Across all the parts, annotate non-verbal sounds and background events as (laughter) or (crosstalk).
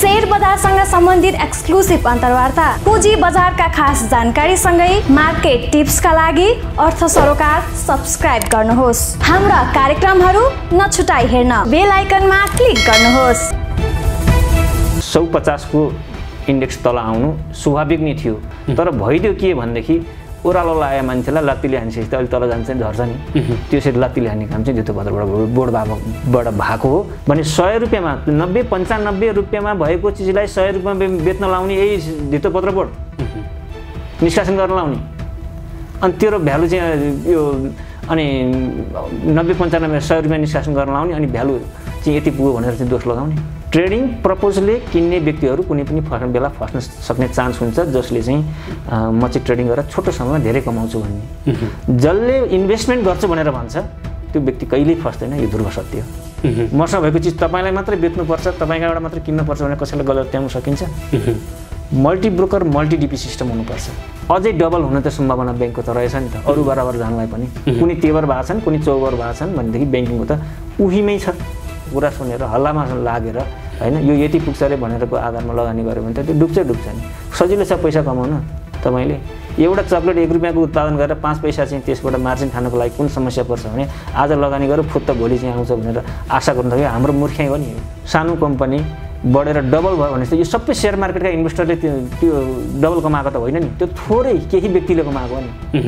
share बजारसँग सम्बन्धित exclusive अन्तर्वार्ता पुँजी बजारका खास जानकारी जानकारीसँगै मार्केट टिप्सका लागि अर्थ सरोकार सब्सक्राइब गर्नुहोस् हाम्रा कार्यक्रमहरू नछुटाई हेर्न बेल आइकनमा क्लिक गर्नुहोस् सौ पचासको इन्डेक्स तल आउनु स्वाभाविक नै थियो तर भइदियो के भनेदेखि ओह्रालो लगाए मान्छेलाई लत्तीले हानिसकेपछि त अहिले तल जान्छ नि झर्छ नि त्यसरी लत्तीले हान्ने काम चाहिँ जुत्तोभद्रबाट बोर्ड भएकोबाट भएको हो भने सय रुपियाँमा नब्बे पन्चानब्बे रुपियाँमा भएको चिजलाई सय रुपियाँमा बेच्न लाउने यही धितोपत्र बोर्ड निष्कासन गर्न लाउने अनि तेरो भ्यालु चाहिँ यो अनि नब्बे पन्चानब्बे सय रुपियाँ निष्कासन गर्न लाउने अनि भ्यालु चाहिँ यति पुग्यो भनेर चाहिँ दोष लगाउने ट्रेडिङ प्रपोजले किन्ने व्यक्तिहरू कुनै पनि फर्स बेला फस्न सक्ने चान्स हुन्छ जसले चाहिँ म चाहिँ ट्रेडिङ गरेर छोटो समयमा धेरै कमाउँछु भन्ने जसले इन्भेस्टमेन्ट गर्छु भनेर भन्छ त्यो व्यक्ति कहिल्यै फस्दैन यो दुर्घ सत्य हो मसँग भएको चिज तपाईँलाई मात्रै बेच्नुपर्छ तपाईँकोबाट मात्रै किन्नुपर्छ भनेर कसैलाई गलत त्याउनु सकिन्छ multi broker multi DP system हुनुपर्छ अझै डबल हुन त सम्भावना ब्याङ्कको त रहेछ नि त अरू बराबर जानलाई पनि कुनै तेबर भएको छन् कुनै चौबर भएको छन् भनेदेखि ब्याङ्किङको त उहीमै छ कुरा सुनेर हल्लामा लागेर होइन यो यति पुग्छ अरे भनेरको आधारमा लगानी गऱ्यो भने त त्यो डुब्छ डुब्छ नि सजिलो छ पैसा कमाउन तपाईँले एउटा चक्लेट एक रुपियाँको उत्पादन गरेर पाँच पैसा चाहिँ त्यसबाट मार्जिन खानुको लागि कुन समस्या पर्छ भने आज लगानी गरेर फुत्त भोलि चाहिँ आउँछ भनेर आशा गर्नु सक्यो हाम्रो मूर्ख्याइ हो नि सानो कम्पनी बढेर डबल भयो भने चाहिँ यो सबै सेयर मार्केटका इन्भेस्टरले त्यो त्यो डबल कमाएको त होइन नि त्यो थोरै केही व्यक्तिले कमाएको हो नि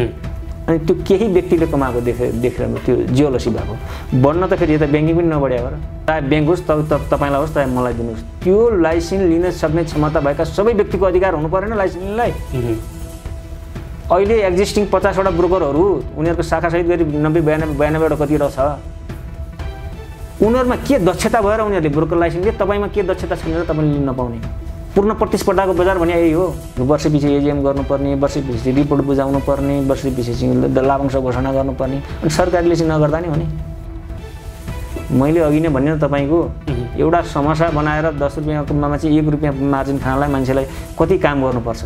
अनि त्यो केही व्यक्तिले कमाएको देखे देखेर त्यो जियोलसी भएको बढ्न त फेरि यता ब्याङ्किङ पनि नबढ्या हो चाहे ब्याङ्क होस् तपाईँलाई होस् चाहे मलाई दिनुहोस् त्यो लाइसेन्स लिन सक्ने क्षमता भएका सबै व्यक्तिको अधिकार हुनु परेन लाइसेन्सलाई अहिले एक्जिस्टिङ पचासवटा ब्रोकरहरू उनीहरूको सहित गरी नब्बे बयानब्बे बयानब्बेवटा कतिवटा छ उनीहरूमा के दक्षता भएर उनीहरूले ब्रोकर लाइसेन्स तपाईँमा के दक्षता छैन तपाईँले लिन नपाउने पूर्ण प्रतिस्पर्धाको बजार भने यही हो वर्षपछि एजिएम गर्नुपर्ने वर्षपछि रिपोर्ट बुझाउनु पर्ने वर्षपछि चाहिँ लाभांश घोषणा गर्नुपर्ने अनि सरकारले चाहिँ नगर्दा नि मैले अघि नै भने तपाईँको एउटा समस्या बनाएर दस रुपियाँमा चाहिँ एक रुपियाँ मार्जिन खानलाई मान्छेलाई कति काम गर्नुपर्छ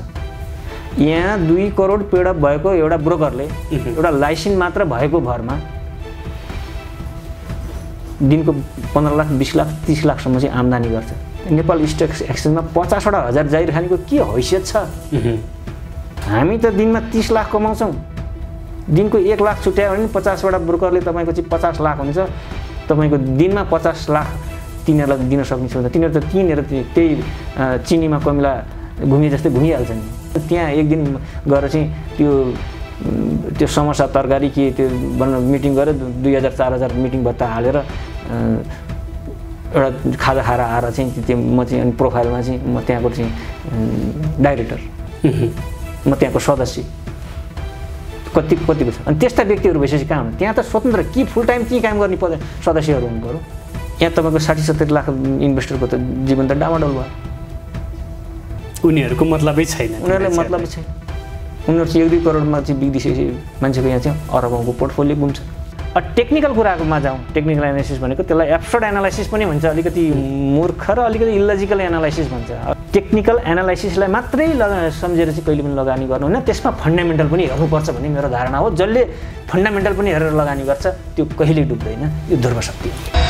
यहाँ दुई करोड पेड भएको एउटा ब्रोकरले एउटा लाइसेन्स मात्र भएको भरमा दिनको पन्ध्र लाख बिस लाख तिस लाखसम्म चाहिँ आम्दानी गर्छ नेपाल स्टक एक्सचेन्जमा पचासवटा हजार जाहिर खानेको के हैसियत छ हामी त दिनमा तिस लाख कमाउँछौँ दिनको एक लाख छुट्यायो भने पचासवटा ब्रोकरले तपाईँको चाहिँ पचास लाख हुन्छ तपाईँको दिनमा पचास लाख तिनीहरूलाई दिन सक्ने छ तिनीहरू त तिनीहरू त्यही चिनीमा कमिला घुमे जस्तै घुमिहाल्छन् त्यहाँ एक दिन गएर चाहिँ त्यो त्यो समोसा तरकारी के त्यो भनौँ मिटिङ गरेर दुई हजार चार हजार मिटिङ भत्ता हालेर एउटा खाजा खाएर आएर चाहिँ त्यो म चाहिँ अनि प्रोफाइलमा चाहिँ म त्यहाँको चाहिँ डाइरेक्टर म त्यहाँको सदस्य कति कतिको छ अनि त्यस्ता व्यक्तिहरू भइसकेपछि कहाँ हुनु त्यहाँ त स्वतन्त्र कि फुल टाइम के काम गर्ने पर्दैन सदस्यहरू हुनु पऱ्यो यहाँ तपाईँको साठी सत्तरी लाख इन्भेस्टरको त जीवन त डामाडोल भयो उनीहरूको मतलबै छैन उनीहरूलाई मतलबै छैन उनीहरू चाहिँ एक दुई करोडमा चाहिँ बिग्रिसकेपछि मान्छेको यहाँ चाहिँ अरबौँको पोर्टफोलियो गुम्छ टेक्निकल कुरामा जाउँ टेक्निकल एनालाइसिस भनेको त्यसलाई एप्सोड एनालाइसिस पनि भन्छ अलिकति मूर्ख र अलिकति इलोजिकल एनालाइसिस भन्छ टेक्निकल एनालाइसिसलाई मात्रै लग सम्झेर चाहिँ कहिले पनि लगानी गर्नुहुन्न त्यसमा फन्डामेन्टल पनि हेर्नुपर्छ भन्ने मेरो धारणा हो जसले फन्डामेन्टल पनि हेरेर लगानी गर्छ त्यो कहिल्यै डुब्दैन यो ध्रुव शक्ति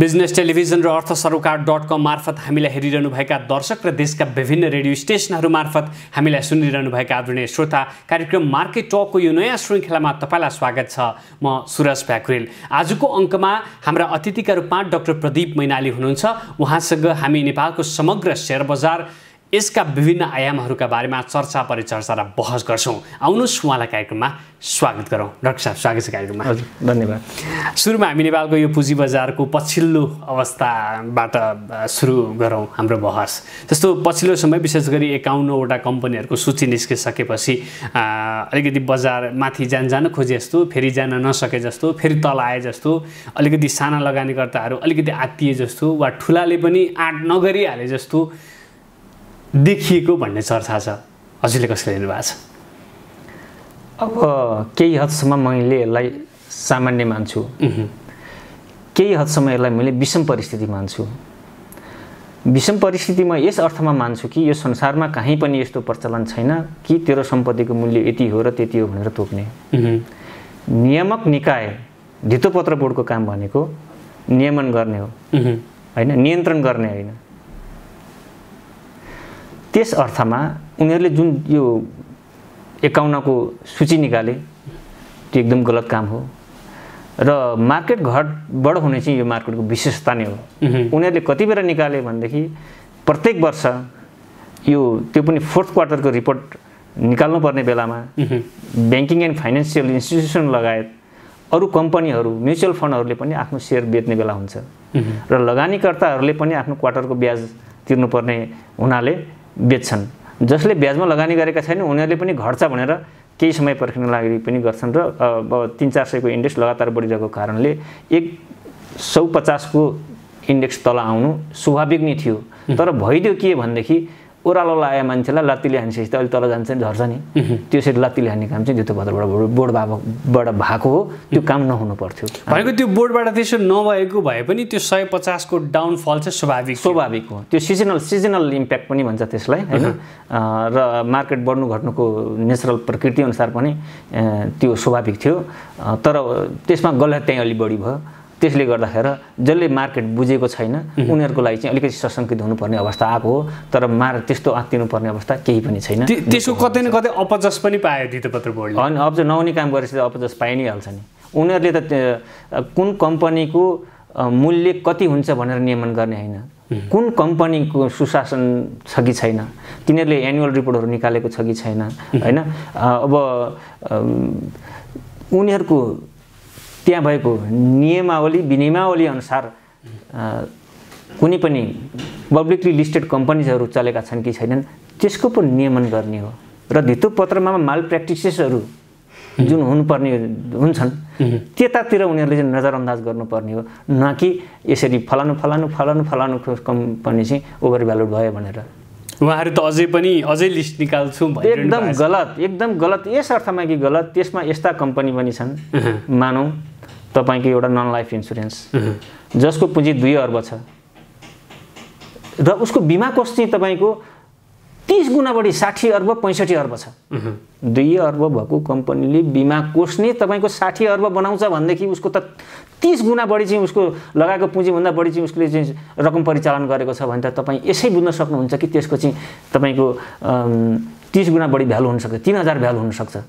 बिजनेस टेलिभिजन र अर्थ सरोकार डट कम मार्फत हामीलाई हेरिरहनुभएका दर्शक र देशका विभिन्न रेडियो स्टेसनहरू मार्फत हामीलाई सुनिरहनुभएका आदरणीय श्रोता कार्यक्रम मार्केट टकको यो नयाँ श्रृङ्खलामा तपाईँलाई स्वागत छ म सुरज भ्याकुरेल आजको अङ्कमा हाम्रा अतिथिका रूपमा डक्टर प्रदीप मैनाली हुनुहुन्छ उहाँसँग हामी नेपालको समग्र सेयर बजार यसका विभिन्न आयामहरूका बारेमा चर्चा परिचर्चा र बहस गर्छौँ आउनुहोस् उहाँलाई कार्यक्रममा स्वागत गरौँ डाक्टर साहब स्वागत छ कार्यक्रममा हजुर धन्यवाद सुरुमा हामी नेपालको यो पुँजी बजारको पछिल्लो अवस्थाबाट सुरु गरौँ हाम्रो बहस जस्तो पछिल्लो समय विशेष गरी एकाउन्नवटा कम्पनीहरूको सूची निस्किसकेपछि अलिकति बजार माथि जान जान खोजे जस्तो फेरि जान नसके जस्तो फेरि तल आए जस्तो अलिकति साना लगानीकर्ताहरू अलिकति आत्तिए जस्तो वा ठुलाले पनि आँट नगरिहाले जस्तो देखिएको भन्ने चर्चा छ हजुरले कसले हेर्नु भएको छ अब केही हदसम्म मैले यसलाई सामान्य मान्छु केही हदसम्म यसलाई मैले विषम परिस्थिति मान्छु विषम परिस्थिति म यस अर्थमा मान्छु कि यो संसारमा कहीँ पनि यस्तो प्रचलन छैन कि तेरो सम्पत्तिको मूल्य यति हो र त्यति हो भनेर तोक्ने नियामक निकाय धितोपत्र बोर्डको काम भनेको नियमन गर्ने हो होइन नियन्त्रण गर्ने होइन त्यस अर्थमा उनीहरूले जुन यो एकाउन्नको सूची निकाले त्यो एकदम गलत काम हो र मार्केट घटबड हुने चाहिँ यो मार्केटको विशेषता नै हो उनीहरूले कति बेला निकाले भनेदेखि प्रत्येक वर्ष यो त्यो पनि फोर्थ क्वार्टरको रिपोर्ट निकाल्नुपर्ने बेलामा ब्याङ्किङ एन्ड फाइनेन्सियल इन्स्टिट्युसन लगायत अरू कम्पनीहरू म्युचुअल फन्डहरूले पनि आफ्नो सेयर बेच्ने बेला हुन्छ र लगानीकर्ताहरूले पनि आफ्नो क्वार्टरको ब्याज तिर्नुपर्ने हुनाले बेच्छन् जसले ब्याजमा लगानी गरेका छैनन् उनीहरूले पनि घट्छ भनेर केही समय पर्खिन लागि पनि गर्छन् र अब तिन चार सयको इन्डेक्स लगातार बढिरहेको कारणले एक सौ पचासको इन्डेक्स तल आउनु स्वाभाविक नै थियो तर भइदियो के भनेदेखि ओह्रालो लगाए मान्छेलाई लात्ती हानिसकेपछि त अहिले तल जान्छ नि झर्छ नि त्यो सेट लात्तीले हान्ने काम चाहिँ त्यो भद्रबाट बोर्ड बाबाबाट भएको हो त्यो काम नहुनु पर्थ्यो भनेको त्यो बोर्डबाट त्यसो नभएको भए पनि त्यो सय पचासको डाउनफल चाहिँ स्वाभाविक स्वाभाविक हो त्यो सिजनल सिजनल इम्प्याक्ट पनि भन्छ त्यसलाई होइन र मार्केट बढ्नु घट्नुको नेचरल प्रकृतिअनुसार पनि त्यो स्वाभाविक थियो तर त्यसमा गलत त्यहीँ अलि बढी भयो त्यसले गर्दाखेरि जसले मार्केट बुझेको छैन उनीहरूको लागि चाहिँ अलिकति सशङ्कित हुनुपर्ने अवस्था आएको हो तर मार त्यस्तो आत्तिनुपर्ने अवस्था केही पनि छैन त्यसको कतै न कतै अपजस पनि पायो दितपत्र बोर्डले अनि अपज नहुने काम गरेपछि त अपजस पाइ नै हाल्छ नि उनीहरूले त कुन कम्पनीको मूल्य कति हुन्छ भनेर नियमन गर्ने होइन कुन कम्पनीको सुशासन छ कि छैन तिनीहरूले एनुअल रिपोर्टहरू निकालेको छ कि छैन होइन अब उनीहरूको त्यहाँ भएको नियमावली विनियमावली अनुसार कुनै पनि पब्लिकली लिस्टेड कम्पनीजहरू चलेका छन् कि छैनन् त्यसको पनि नियमन गर्ने हो र धितो पत्रमा माल प्र्याक्टिसेसहरू जुन हुनुपर्ने हुन्छन् त्यतातिर उनीहरूले चाहिँ नजरअन्दाज गर्नुपर्ने हो न कि यसरी फलानु फलानु फलानु फलानु कम्पनी चाहिँ ओभर भ्यालुड भयो भनेर उहाँहरू त अझै पनि अझै लिस्ट निकाल्छु एकदम गलत एकदम गलत यस अर्थमा कि गलत त्यसमा यस्ता कम्पनी पनि छन् मानौँ तपाईँको एउटा नन लाइफ इन्सुरेन्स जसको पुँजी दुई अर्ब छ र उसको बिमा कोष चाहिँ तपाईँको तिस गुणा बढी साठी अर्ब पैँसठी अर्ब छ दुई अर्ब भएको कम्पनीले बिमा कोष नै तपाईँको साठी अर्ब बनाउँछ भनेदेखि उसको त तिस गुणा बढी चाहिँ उसको लगाएको पुँजीभन्दा बढी चाहिँ उसले चाहिँ रकम परिचालन गरेको छ भने त तपाईँ यसै बुझ्न सक्नुहुन्छ कि त्यसको चाहिँ तपाईँको तिस गुणा बढी भ्यालु हुनसक्छ तिन हजार भ्यालु हुनसक्छ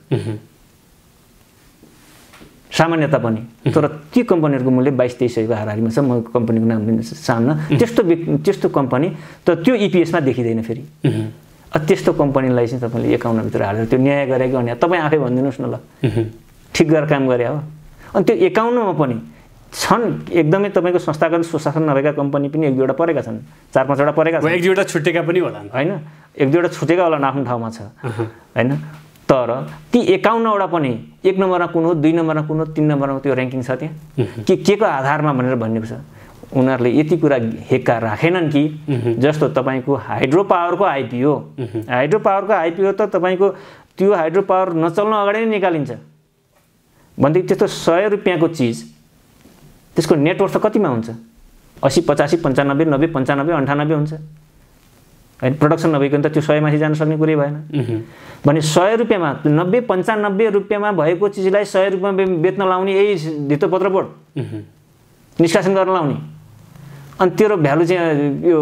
सामान्यता पनि तर ती कम्पनीहरूको मूल्य बाइस तेइस सयको हाराहारीमा छ म कम्पनीको नाम लिन सामना त्यस्तो त्यस्तो कम्पनी त त्यो इपिएसमा e देखिँदैन फेरि त्यस्तो कम्पनीलाई चाहिँ तपाईँले एकाउन्नभित्र हालेर त्यो न्याय गरे कि भने तपाईँ आफै भनिदिनुहोस् न ल ठिक गरेर काम गरे हो अनि त्यो एकाउन्नमा पनि छन् एकदमै तपाईँको संस्थागत सुशासन नभएका कम्पनी पनि एक दुईवटा परेका छन् चार पाँचवटा परेका छन् एक दुईवटा छुटेका पनि होला होइन एक दुईवटा छुटेका होला आफ्नो ठाउँमा छ होइन तर ती एकाउन्नवटा पनि एक नम्बरमा कुन हो दुई नम्बरमा कुन हो तिन नम्बरमा त्यो ऱ्याङ्किङ छ त्यहाँ के के को आधारमा भनेर भनिएको छ उनीहरूले यति कुरा हेक्का राखेनन् कि जस्तो तपाईँको हाइड्रो पावरको आइपिओ हाइड्रो पावरको आइपिओ त तपाईँको त्यो हाइड्रो पावर नचल्न अगाडि नै निकालिन्छ भनेदेखि त्यस्तो सय रुपियाँको चिज त्यसको नेटवर्क त कतिमा हुन्छ असी पचासी पन्चानब्बे नब्बे पन्चानब्बे अन्ठानब्बे हुन्छ होइन प्रडक्सन नभइकन त त्यो सय माथि जान सक्ने कुरै भएन भने सय रुपियाँमा नब्बे पन्चानब्बे रुपियाँमा भएको चिजलाई सय रुपियाँमा बेच्न लाउने यही धितोपत्र बोर्ड निष्कासन गर्न लाउने अनि तेरो भ्यालु चाहिँ यो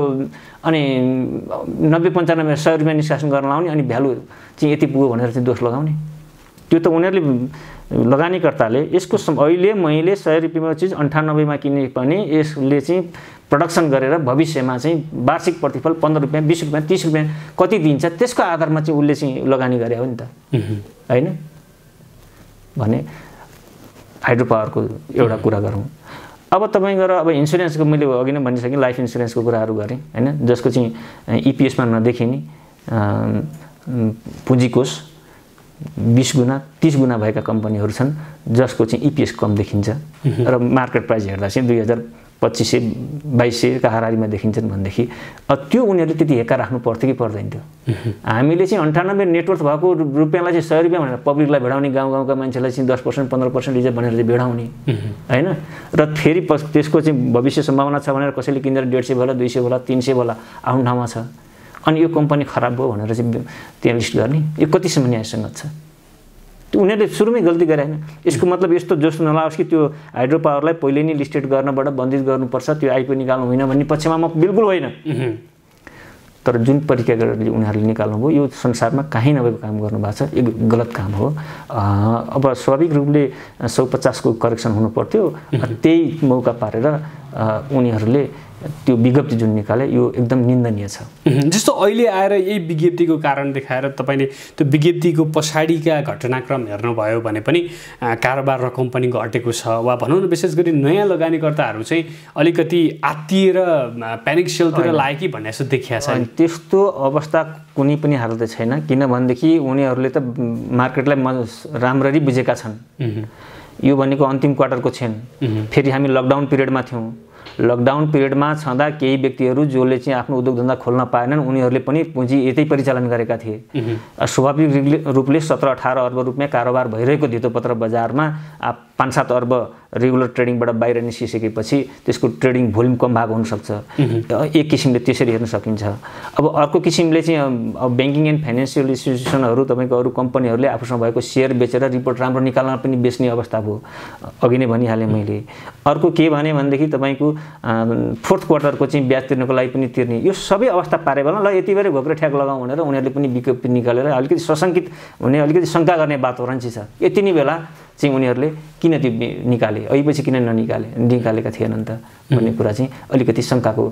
अनि नब्बे पन्चानब्बे सय रुपियाँ निष्कासन गर्न लाउने अनि भ्यालु चाहिँ यति पुग्यो भनेर चाहिँ दोष लगाउने त्यो त उनीहरूले लगानीकर्ताले यसको अहिले मैले सय रुपियाँमा चिज अन्ठानब्बेमा किने पनि यसले चाहिँ प्रडक्सन गरेर भविष्यमा चाहिँ वार्षिक प्रतिफल पन्ध्र रुपियाँ बिस रुपियाँ तिस रुपियाँ कति दिन्छ त्यसको आधारमा चाहिँ उसले चाहिँ लगानी गरे हो नि त होइन भने हाइड्रो पावरको एउटा कुरा गरौँ अब तपाईँ गएर अब इन्सुरेन्सको मैले अघि नै भनिसकेँ लाइफ इन्सुरेन्सको कुराहरू गरेँ होइन जसको चाहिँ इपिएसमा नदेखिने पुँजी कोष बिस गुणा तिस गुणा भएका कम्पनीहरू छन् जसको चाहिँ इपिएस e कम देखिन्छ र मार्केट प्राइस हेर्दा चाहिँ दुई हजार पच्चिस सय बाइस सयका हारारीमा देखिन्छन् भनेदेखि त्यो उनीहरूले त्यति हेक्का राख्नु पर्थ्यो कि पर्दैन थियो हामीले चाहिँ अन्ठानब्बे नेटवर्क भएको रुपियाँलाई चाहिँ सय रुपियाँ भनेर पब्लिकलाई भेडाउने गाउँ गाउँका मान्छेलाई चाहिँ दस पर्सेन्ट पन्ध्र पर्सेन्ट रिजर्भ भनेर चाहिँ भेडाउने होइन र फेरि त्यसको चाहिँ भविष्य सम्भावना छ भनेर कसैले किनेर डेढ सय होला दुई सय होला तिन सय होला आफ्नो ठाउँमा छ अनि यो कम्पनी खराब भयो भनेर चाहिँ त्यहाँ लिस्ट गर्ने यो कतिसम्म न्यायसङ्गत छ उनीहरूले सुरुमै गल्ती गरेन यसको मतलब यस्तो जोस नलाओस् कि त्यो हाइड्रो पावरलाई पहिले नै लिस्टेड गर्नबाट बन्दित गर्नुपर्छ त्यो आइपिओ निकाल्नु होइन भन्ने पक्षमा म बिल्कुल होइन तर जुन प्रक्रिया गरेर उनीहरूले निकाल्नुभयो यो संसारमा काहीँ नभएको काम गर्नुभएको छ यो गलत काम हो अब स्वाभाविक रूपले सौ पचासको करेक्सन हुनु पर्थ्यो त्यही मौका पारेर उनीहरूले त्यो विज्ञप्ति जुन निकाले यो एकदम निन्दनीय छ जस्तो अहिले आएर यही विज्ञप्तिको कारण देखाएर तपाईँले त्यो विज्ञप्तिको पछाडिका घटनाक्रम हेर्नुभयो भने पनि कारोबार र कम्पनीको अटेको छ वा भनौँ न विशेष गरी नयाँ लगानीकर्ताहरू चाहिँ अलिकति आत्तिएर प्यानिक सेलतिर लाग्यो कि भन्ने जस्तो देखिया छ त्यस्तो अवस्था कुनै पनि हालत छैन किनभनेदेखि उनीहरूले त मार्केटलाई राम्ररी बुझेका छन् यो भनेको अन्तिम क्वार्टरको छेन फेरि हामी लकडाउन पिरियडमा थियौँ लकडाउन पिरियडमा छँदा केही व्यक्तिहरू जसले चाहिँ आफ्नो उद्योग धन्दा खोल्न पाएनन् उनीहरूले पनि पुँजी यतै परिचालन गरेका थिए स्वाभाविक रूपले सत्र अठार अर्ब रुपियाँ कारोबार भइरहेको धितोपत्र बजारमा आप पाँच सात अर्ब रेगुलर ट्रेडिङबाट बाहिर निस्किसकेपछि त्यसको ट्रेडिङ भोल्युम कम भएको हुनसक्छ एक किसिमले त्यसरी हेर्न सकिन्छ अब अर्को किसिमले चाहिँ अब ब्याङ्किङ एन्ड फाइनेन्सियल इन्स्टिट्युसनहरू तपाईँको अरू कम्पनीहरूले आफूसँग भएको सेयर बेचेर रिपोर्ट राम्रो निकाल्न पनि बेच्ने अवस्था भयो अघि नै भनिहालेँ मैले अर्को के भने भनेदेखि तपाईँको फोर्थ क्वार्टरको चाहिँ ब्याज तिर्नको लागि पनि तिर्ने यो सबै अवस्था पारे बेला ल यति बेरै घोक्रे ठ्याक लगाउँ भनेर उनीहरूले पनि विज्ञप्ति निकालेर अलिकति सशङ्कित हुने अलिकति शङ्का गर्ने वातावरण चाहिँ छ यति नै बेला चाहिँ उनीहरूले किन त्यो निकाले अहिलेपछि किन ननिकाले निकालेका थिएनन् त भन्ने कुरा चाहिँ अलिकति शङ्काको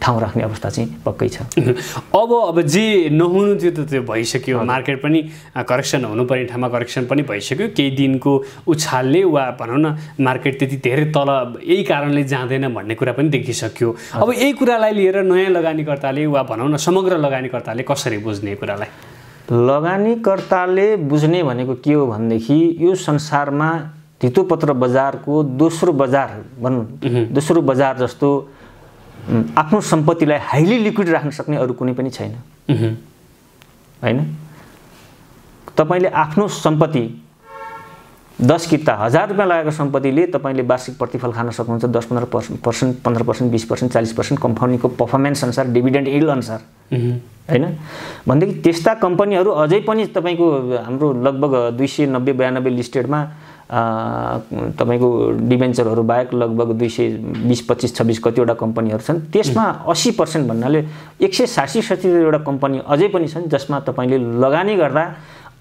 ठाउँ राख्ने अवस्था चाहिँ पक्कै छ (laughs) अब अब जे नहुनु थियो त त्यो भइसक्यो मार्केट पनि करेक्सन हुनुपर्ने ठाउँमा करेक्सन पनि भइसक्यो केही दिनको उछालले वा भनौँ न मार्केट त्यति धेरै तल यही कारणले जाँदैन भन्ने कुरा पनि देखिसक्यो अब यही कुरालाई लिएर नयाँ लगानीकर्ताले वा भनौँ न समग्र लगानीकर्ताले कसरी बुझ्ने कुरालाई लगानीकर्ताले बुझ्ने भनेको के हो भनेदेखि यो संसारमा धितोपत्र बजारको दोस्रो बजार भनौँ दोस्रो बजार जस्तो आफ्नो सम्पत्तिलाई हाइली लिक्विड राख्न सक्ने अरू कुनै पनि छैन होइन तपाईँले आफ्नो सम्पत्ति दस किता हजार रुपियाँ लगाएको सम्पत्तिले तपाईँले वार्षिक प्रतिफल खान सक्नुहुन्छ दस पन्ध्र पर्सेन्ट पन्ध्र पर्सेन्ट बिस पर्सेन्ट चालिस पर्सेन्ट कम्पनीको पर्फर्मेन्स अनुसार डिभिडेन्ड इल अनुसार होइन भनेदेखि त्यस्ता कम्पनीहरू अझै पनि तपाईँको हाम्रो लगभग दुई सय नब्बे बयानब्बे लिस्टेडमा तपाईँको डिभेन्चरहरू बाहेक लगभग दुई सय बिस पच्चिस छब्बिस कतिवटा कम्पनीहरू छन् त्यसमा असी पर्सेन्ट भन्नाले एक सय साठी सतीवटा कम्पनी अझै पनि छन् जसमा तपाईँले लगानी गर्दा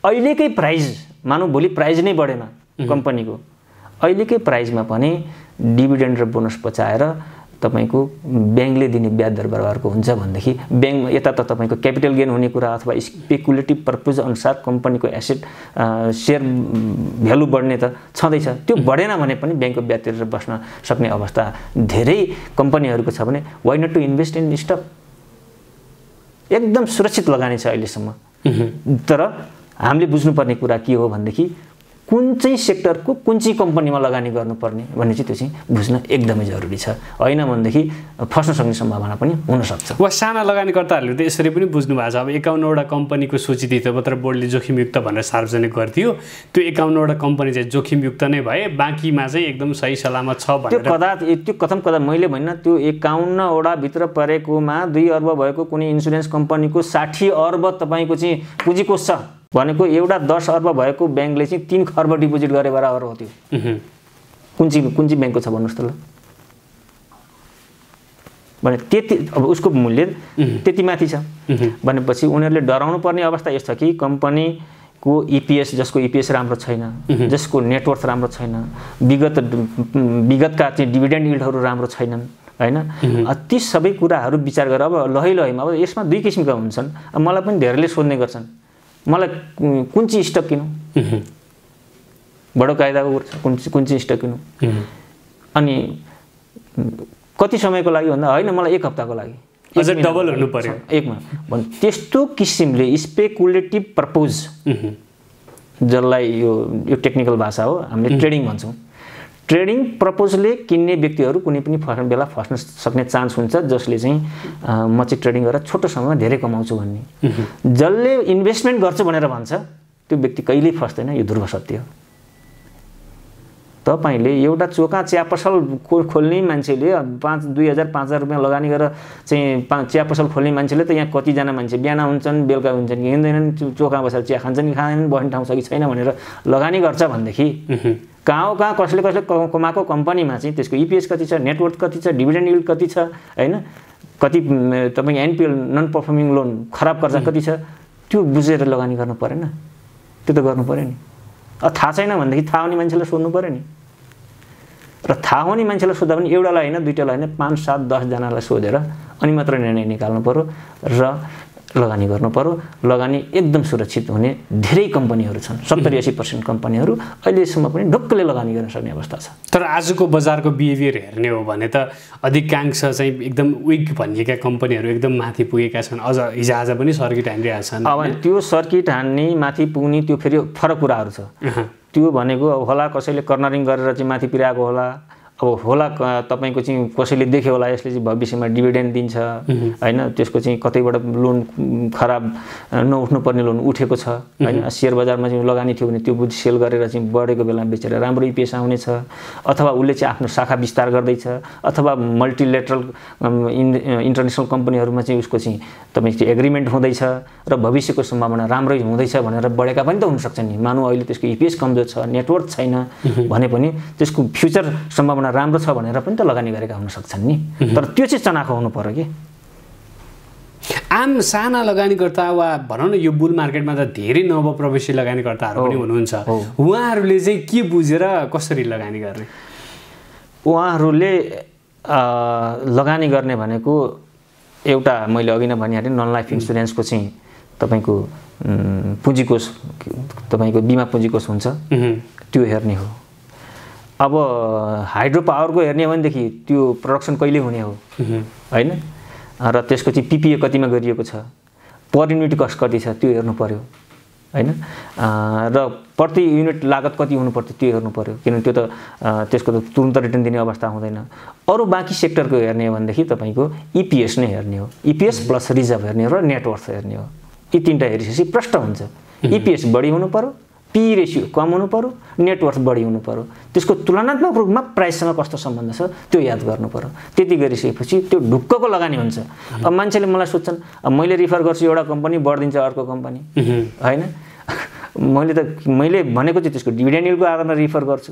अहिलेकै प्राइज मानौँ भोलि प्राइज नै बढेन कम्पनीको अहिलेकै प्राइसमा पनि डिभिडेन्ड र बोनस पचाएर तपाईँको ब्याङ्कले दिने ब्याज दर बराबरको हुन्छ भनेदेखि ब्याङ्कमा यता त तपाईँको क्यापिटल गेन हुने कुरा अथवा स्पेकुलेटिभ पर्पोज अनुसार कम्पनीको एसेट सेयर भ्यालु बढ्ने त छँदैछ त्यो बढेन भने पनि ब्याङ्कको ब्याज तिरेर बस्न सक्ने अवस्था धेरै कम्पनीहरूको छ भने why not to invest in stock एकदम सुरक्षित लगानी छ अहिलेसम्म तर हामीले बुझ्नुपर्ने कुरा के हो भनेदेखि कुन चाहिँ सेक्टरको कुन चाहिँ कम्पनीमा लगानी गर्नुपर्ने भन्ने चाहिँ त्यो चाहिँ बुझ्न एकदमै जरुरी छ होइन भनेदेखि फस्न सक्ने सम्भावना पनि हुनसक्छ वा साना लगानीकर्ताहरूले त यसरी पनि बुझ्नु भएको छ अब एकाउन्नवटा कम्पनीको सूची मात्र बोर्डले जोखिमयुक्त भनेर सार्वजनिक गरिदियो त्यो एकाउन्नवटा कम्पनी चाहिँ जोखिमयुक्त नै भए बाँकीमा चाहिँ एकदम सही सलामत छ त्यो कदा त्यो कथम कदा मैले भन्न त्यो भित्र परेकोमा दुई अर्ब भएको कुनै इन्सुरेन्स कम्पनीको साठी अर्ब तपाईँको चाहिँ पुँजी छ भनेको एउटा दस अर्ब भएको ब्याङ्कले चाहिँ तिन खर्ब डिपोजिट गरे बराबर हो त्यो कुन चाहिँ कुन चाहिँ ब्याङ्कको छ भन्नुहोस् त ल भने त्यति अब उसको मूल्य त्यति माथि छ भनेपछि उनीहरूले डराउनु पर्ने अवस्था यस्तो छ कि कम्पनीको इपिएस e जसको इपिएस e राम्रो छैन जसको नेटवर्थ राम्रो छैन विगत विगतका चाहिँ डिभिडेन्ड इल्डहरू राम्रो छैनन् होइन ती सबै कुराहरू विचार गरेर अब लहै लैमा अब यसमा दुई किसिमका हुन्छन् मलाई पनि धेरैले सोध्ने गर्छन् मलाई कुन चाहिँ स्टक किनौँ बडो कायदाको कुरो कुन कुन चाहिँ स्टक किनौँ अनि कति समयको लागि भन्दा होइन मलाई एक हप्ताको लागि डबल हुनु पर्यो एक महिना त्यस्तो किसिमले स्पेकुलेटिभ प्रपोज जसलाई यो यो टेक्निकल भाषा हो हामीले ट्रेडिङ भन्छौँ ट्रेडिङ प्रपोजले किन्ने व्यक्तिहरू कुनै पनि फस्ने बेला फस्न सक्ने चान्स हुन्छ जसले चाहिँ म चाहिँ ट्रेडिङ गरेर छोटो समयमा धेरै कमाउँछु भन्ने जसले इन्भेस्टमेन्ट गर्छु भनेर भन्छ त्यो व्यक्ति कहिल्यै फस्दैन यो ध्रुव सत्य हो तपाईँले एउटा चोका चिया पसल खोल्ने मान्छेले पाँच दुई हजार पाँच हजार रुपियाँ लगानी गरेर चाहिँ पा चिया पसल खोल्ने मान्छेले त यहाँ कतिजना मान्छे बिहान हुन्छन् बेलुका हुन्छन् कि हिँड्दैनन् चोका बसेर चिया खान्छन् कि खाँदैनन् बस्ने ठाउँ छ कि छैन भनेर लगानी गर्छ भनेदेखि कहाँ कहाँ कसले कसले कमाएको कम्पनीमा चाहिँ त्यसको इपिएस e कति छ नेटवर्क कति छ डिभिडेन्ड इल्ड कति छ होइन कति तपाईँ एनपिएल नन पर्फर्मिङ लोन खराब कर्जा कति छ त्यो बुझेर लगानी गर्नु परेन त्यो त गर्नु पऱ्यो नि अब थाहा छैन भनेदेखि थाहा हुने मान्छेलाई सोध्नु पऱ्यो नि र थाहा हुने मान्छेलाई सोद्धा पनि एउटालाई होइन दुइटालाई होइन पाँच सात दसजनालाई सोधेर अनि मात्र निर्णय निकाल्नु पऱ्यो र लगानी गर्नुपऱ्यो लगानी एकदम सुरक्षित हुने धेरै कम्पनीहरू छन् सत्तरी असी पर्सेन्ट कम्पनीहरू अहिलेसम्म पनि ढुक्कले लगानी गर्न सक्ने अवस्था छ तर आजको बजारको बिहेभियर हेर्ने हो भने त अधिकांश चाहिँ एकदम विक भनिएका कम्पनीहरू एकदम माथि पुगेका छन् अझ हिजो आज पनि सर्किट हानिरहेका छन् अब त्यो सर्किट हान्ने माथि पुग्ने त्यो फेरि फरक कुराहरू छ त्यो भनेको अब होला कसैले कर्नरिङ गरेर चाहिँ माथि पिरहेको होला अब होला तपाईँको चाहिँ कसैले देख्यो होला यसले चाहिँ भविष्यमा डिभिडेन्ड दिन्छ होइन त्यसको चाहिँ कतैबाट लोन खराब नउठ्नुपर्ने लोन उठेको छ होइन सेयर बजारमा चाहिँ लगानी थियो भने त्यो बुझ सेल गरेर चाहिँ बढेको बेलामा बेचेर राम्रो इपिएस आउनेछ अथवा उसले चाहिँ आफ्नो शाखा विस्तार गर्दैछ अथवा मल्टिलेटरल इन्टरनेसनल कम्पनीहरूमा चाहिँ उसको चाहिँ तपाईँको एग्रिमेन्ट हुँदैछ र भविष्यको सम्भावना राम्रै हुँदैछ भनेर बढेका पनि त हुनसक्छ नि मानौ अहिले त्यसको इपिएस e कमजोर छ नेटवर्क छैन भने पनि त्यसको फ्युचर सम्भावना राम्रो छ भनेर पनि त लगानी गरेका हुन सक्छन् नि तर त्यो चाहिँ चनाखो हुनु पऱ्यो कि आम साना लगानीकर्ता वा भनौँ न यो बुल मार्केटमा त धेरै नवप्रवेशी लगानीकर्ताहरू पनि हुनुहुन्छ उहाँहरूले चाहिँ के बुझेर कसरी लगानी गर्ने उहाँहरूले लगानी गर्ने भनेको एउटा मैले अघि नै भनिहालेँ नन लाइफ इन्सुरेन्सको चाहिँ तपाईँको पुँजीकोष तपाईँको बिमा पुँजीकोष हुन्छ त्यो हेर्ने हो अब हाइड्रो पावरको हेर्ने हो भनेदेखि त्यो प्रडक्सन कहिले हुने हो होइन र त्यसको चाहिँ पिपिए कतिमा गरिएको छ पर युनिट कस्ट कति छ त्यो हेर्नु पऱ्यो होइन र प्रति युनिट लागत कति हुनुपर्थ्यो त्यो हेर्नु पऱ्यो किनभने त्यो त त्यसको त तुरन्त रिटर्न दिने अवस्था हुँदैन अरू बाँकी सेक्टरको हेर्ने हो भनेदेखि तपाईँको इपिएस e नै हेर्ने हो इपिएस प्लस रिजर्भ हेर्ने हो र नेटवर्थ हेर्ने हो यी तिनवटा हेरिसकेपछि प्रष्ट हुन्छ इपिएस e बढी हुनु पऱ्यो पी रेसियो कम हुनु पऱ्यो नेटवर्थ बढी हुनु पऱ्यो त्यसको तुलनात्मक रूपमा प्राइससँग कस्तो सम्बन्ध छ त्यो याद गर्नु पऱ्यो त्यति गरिसकेपछि त्यो ढुक्कको लगानी हुन्छ अब मान्छेले मलाई सोध्छन् मैले रिफर गर्छु एउटा कम्पनी बढिदिन्छ अर्को कम्पनी होइन (laughs) मैले त मैले भनेको चाहिँ त्यसको डिभिडेन्ड आधारमा रिफर गर्छु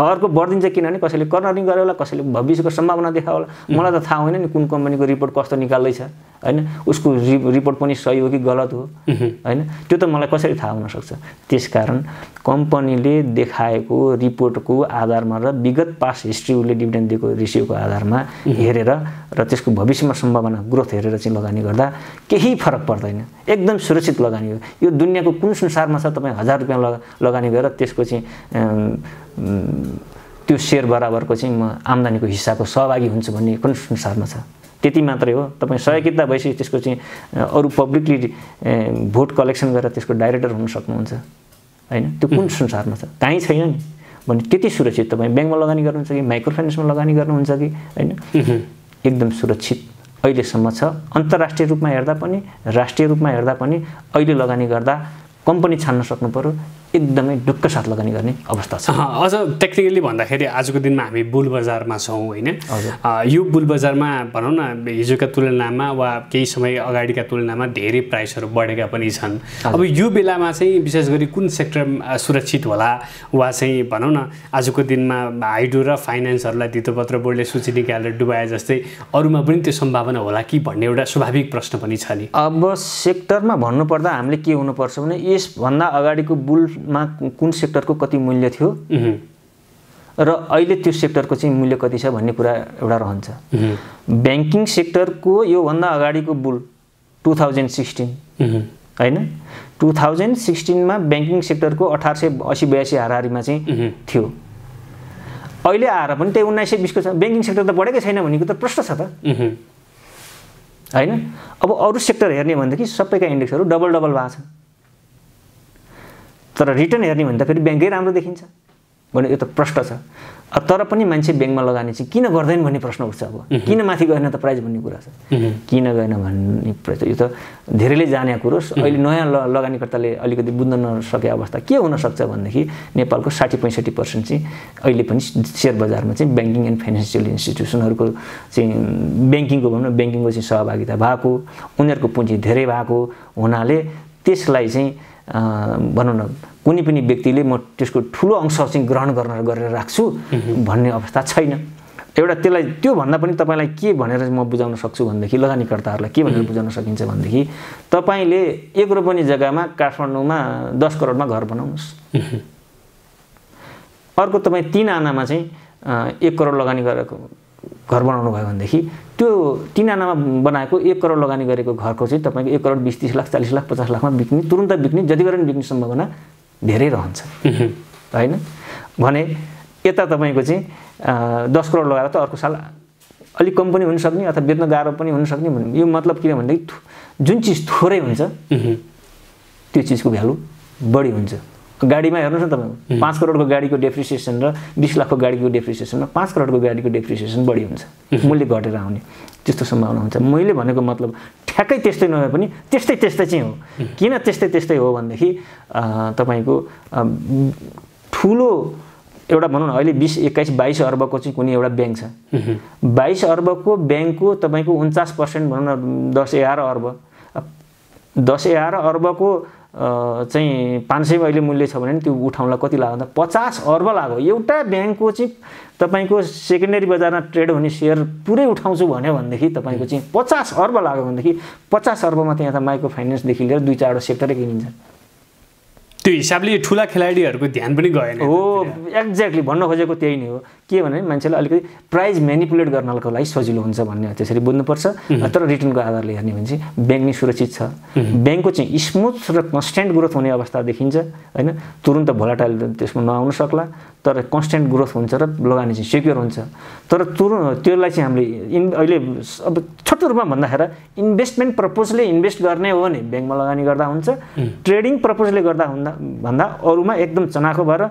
अर्को बढिदिन्छ किनभने कसैले कर्नरिङ गरे होला कसैले भविष्यको सम्भावना देखा होला मलाई त थाहा होइन नि कुन कम्पनीको रिपोर्ट कस्तो निकाल्दैछ होइन उसको रिपोर्ट पनि सही हो कि गलत हो होइन त्यो त मलाई कसरी थाहा हुनसक्छ त्यस कारण कम्पनीले देखाएको रिपोर्टको आधारमा र विगत पास हिस्ट्री उसले डिभिडेन्ड दिएको रेसियोको आधारमा हेरेर र त्यसको भविष्यमा सम्भावना ग्रोथ हेरेर चाहिँ लगानी गर्दा केही फरक पर्दैन एकदम सुरक्षित लगानी हो यो दुनियाँको कुन संसारमा छ तपाईँ हजार रुपियाँ लगा लगानी गरेर त्यसको चाहिँ त्यो सेयर बराबरको चाहिँ म आम्दानीको हिस्साको सहभागी हुन्छु भन्ने कुन संसारमा छ त्यति मात्रै हो तपाईँ सहयोगिता भएपछि त्यसको चाहिँ अरू पब्लिकली भोट कलेक्सन गरेर त्यसको डाइरेक्टर हुन सक्नुहुन्छ होइन त्यो कुन संसारमा छ कहीँ छैन नि भने त्यति सुरक्षित तपाईँ ब्याङ्कमा लगानी गर्नुहुन्छ कि माइक्रो फाइनेन्समा लगानी गर्नुहुन्छ कि होइन एकदम सुरक्षित अहिलेसम्म छ अन्तर्राष्ट्रिय रूपमा हेर्दा पनि राष्ट्रिय रूपमा हेर्दा पनि अहिले लगानी गर्दा कम्पनी छान्न सक्नु पऱ्यो एकदमै ढुक्क साथ लगानी गर्ने अवस्था छ अझ टेक्निकली भन्दाखेरि आजको दिनमा हामी बुल बजारमा छौँ होइन यो बुल बजारमा भनौँ न हिजोका तुलनामा वा केही समय अगाडिका तुलनामा धेरै प्राइसहरू बढेका पनि छन् अब यो बेलामा चाहिँ विशेष गरी कुन सेक्टर सुरक्षित होला वा चाहिँ भनौँ न आजको दिनमा हाइड्रो र फाइनेन्सहरूलाई धितोपत्र बोर्डले सूची निकालेर डुबाए जस्तै अरूमा पनि त्यो सम्भावना होला कि भन्ने एउटा स्वाभाविक प्रश्न पनि छ नि अब सेक्टरमा भन्नुपर्दा हामीले के हुनुपर्छ भने यसभन्दा अगाडिको बुल मा कुन सेक्टरको कति मूल्य थियो र अहिले त्यो सेक्टरको चाहिँ मूल्य कति छ भन्ने कुरा एउटा रहन्छ ब्याङ्किङ सेक्टरको योभन्दा अगाडिको बुल टु थाउजन्ड सिक्सटिन होइन टु थाउजन्ड सिक्सटिनमा ब्याङ्किङ सेक्टरको अठार सय असी बयासी हाराहारीमा चाहिँ थियो अहिले आएर पनि त्यही उन्नाइस सय बिसको छ ब्याङ्किङ सेक्टर त बढेकै छैन भनेको त प्रश्न छ त होइन अब अरू सेक्टर हेर्ने भनेदेखि सबैका इन्डेक्सहरू डबल डबल भएको छ तर रिटर्न हेर्ने भने त फेरि ब्याङ्कै राम्रो देखिन्छ भने यो त प्रष्ट छ तर पनि मान्छे ब्याङ्कमा लगानी चाहिँ किन गर्दैन भन्ने प्रश्न उठ्छ अब किन माथि गएन त प्राइज भन्ने कुरा छ किन गएन भन्ने प्राइज यो त धेरैले जाने कुरो अहिले नयाँ ल लगानीकर्ताले अलिकति बुझ्न नसके अवस्था के हुनसक्छ भनेदेखि नेपालको साठी पैँसठी पर्सेन्ट चाहिँ अहिले पनि सेयर बजारमा चाहिँ ब्याङ्किङ एन्ड फाइनेन्सियल इन्स्टिट्युसनहरूको चाहिँ ब्याङ्किङको भनौँ न ब्याङ्किङको चाहिँ सहभागिता भएको उनीहरूको पुँजी धेरै भएको हुनाले त्यसलाई चाहिँ भनौँ न कुनै पनि व्यक्तिले म त्यसको ठुलो अंश चाहिँ ग्रहण गर्न गरेर राख्छु भन्ने अवस्था छैन एउटा त्यसलाई त्योभन्दा पनि तपाईँलाई के भनेर म बुझाउन सक्छु भनेदेखि लगानीकर्ताहरूलाई के भनेर बुझाउन सकिन्छ भनेदेखि तपाईँले एक रोपनी जग्गामा काठमाडौँमा दस करोडमा घर बनाउनुहोस् अर्को तपाईँ तिन आनामा चाहिँ एक करोड लगानी गरेको घर बनाउनु भयो भनेदेखि त्यो तिन आनामा बनाएको एक करोड लगानी गरेको घरको चाहिँ तपाईँको एक करोड बिस तिस लाख चालिस लाख पचास लाखमा बिक्ने तुरुन्त बिक्ने जति गरेर बिक्ने सम्भावना धेरै रहन्छ होइन भने यता तपाईँको चाहिँ दस करोड लगाएर त अर्को साल अलिक कम पनि हुनसक्ने अथवा बेच्न गाह्रो पनि हुनसक्ने भन्ने यो मतलब किन भनेदेखि जुन चिज थोरै हुन्छ त्यो चिजको भ्यालु बढी हुन्छ गाडीमा हेर्नुहोस् न तपाईँ पाँच करोडको गाडीको डेप्रिसिएसन र बिस लाखको गाडीको डेप्रिसिएसनमा पाँच करोडको गाडीको डेप्रिसिएसन बढी हुन्छ मूल्य घटेर आउने त्यस्तो सम्भावना हुन्छ मैले भनेको मतलब ठ्याक्कै त्यस्तै नभए पनि त्यस्तै त्यस्तै चाहिँ हो किन त्यस्तै त्यस्तै हो भनेदेखि तपाईँको ठुलो एउटा भनौँ न अहिले बिस एक्काइस बाइस अर्बको चाहिँ कुनै एउटा ब्याङ्क छ बाइस अर्बको ब्याङ्कको तपाईँको उन्चास पर्सेन्ट भनौँ न दस एघार अर्ब दस एघार अर्बको चाहिँ पाँच सय अहिले मूल्य छ भने त्यो उठाउनलाई कति लाग्यो भन्दा पचास अर्ब लाग्यो एउटा ब्याङ्कको चाहिँ तपाईँको सेकेन्डरी बजारमा ट्रेड हुने सेयर पुरै उठाउँछु भन्यो भनेदेखि तपाईँको चाहिँ पचास अर्ब लाग्यो भनेदेखि पचास अर्बमा त यहाँ त माइक्रो फाइनेन्सदेखि लिएर दुई चारवटा सेक्टरै किनिन्छ त्यो हिसाबले ठुला खेलाडीहरूको ध्यान पनि गएन हो एक्ज्याक्टली भन्न खोजेको त्यही नै हो के भने मान्छेलाई अलिकति प्राइज मेनिपुलेट गर्नको लागि सजिलो हुन्छ भन्ने त्यसरी बुझ्नुपर्छ तर रिटर्नको आधारले हेर्ने भने चाहिँ ब्याङ्क नै सुरक्षित छ ब्याङ्कको चाहिँ स्मुथ र कन्सटेन्ट ग्रोथ हुने अवस्था देखिन्छ होइन तुरन्त भोलाटाइल त्यसमा नआउन सक्ला तर कन्सटेन्ट ग्रोथ हुन्छ र लगानी चाहिँ सेक्योर हुन्छ तर तुरु त्यसलाई चाहिँ हामीले इन अहिले अब छोटो रूपमा भन्दाखेरि इन्भेस्टमेन्ट पर्पोजले इन्भेस्ट गर्ने हो भने ब्याङ्कमा लगानी गर्दा हुन्छ ट्रेडिङ पर्पोजले गर्दा हुँदा भन्दा अरूमा एकदम चनाखो भएर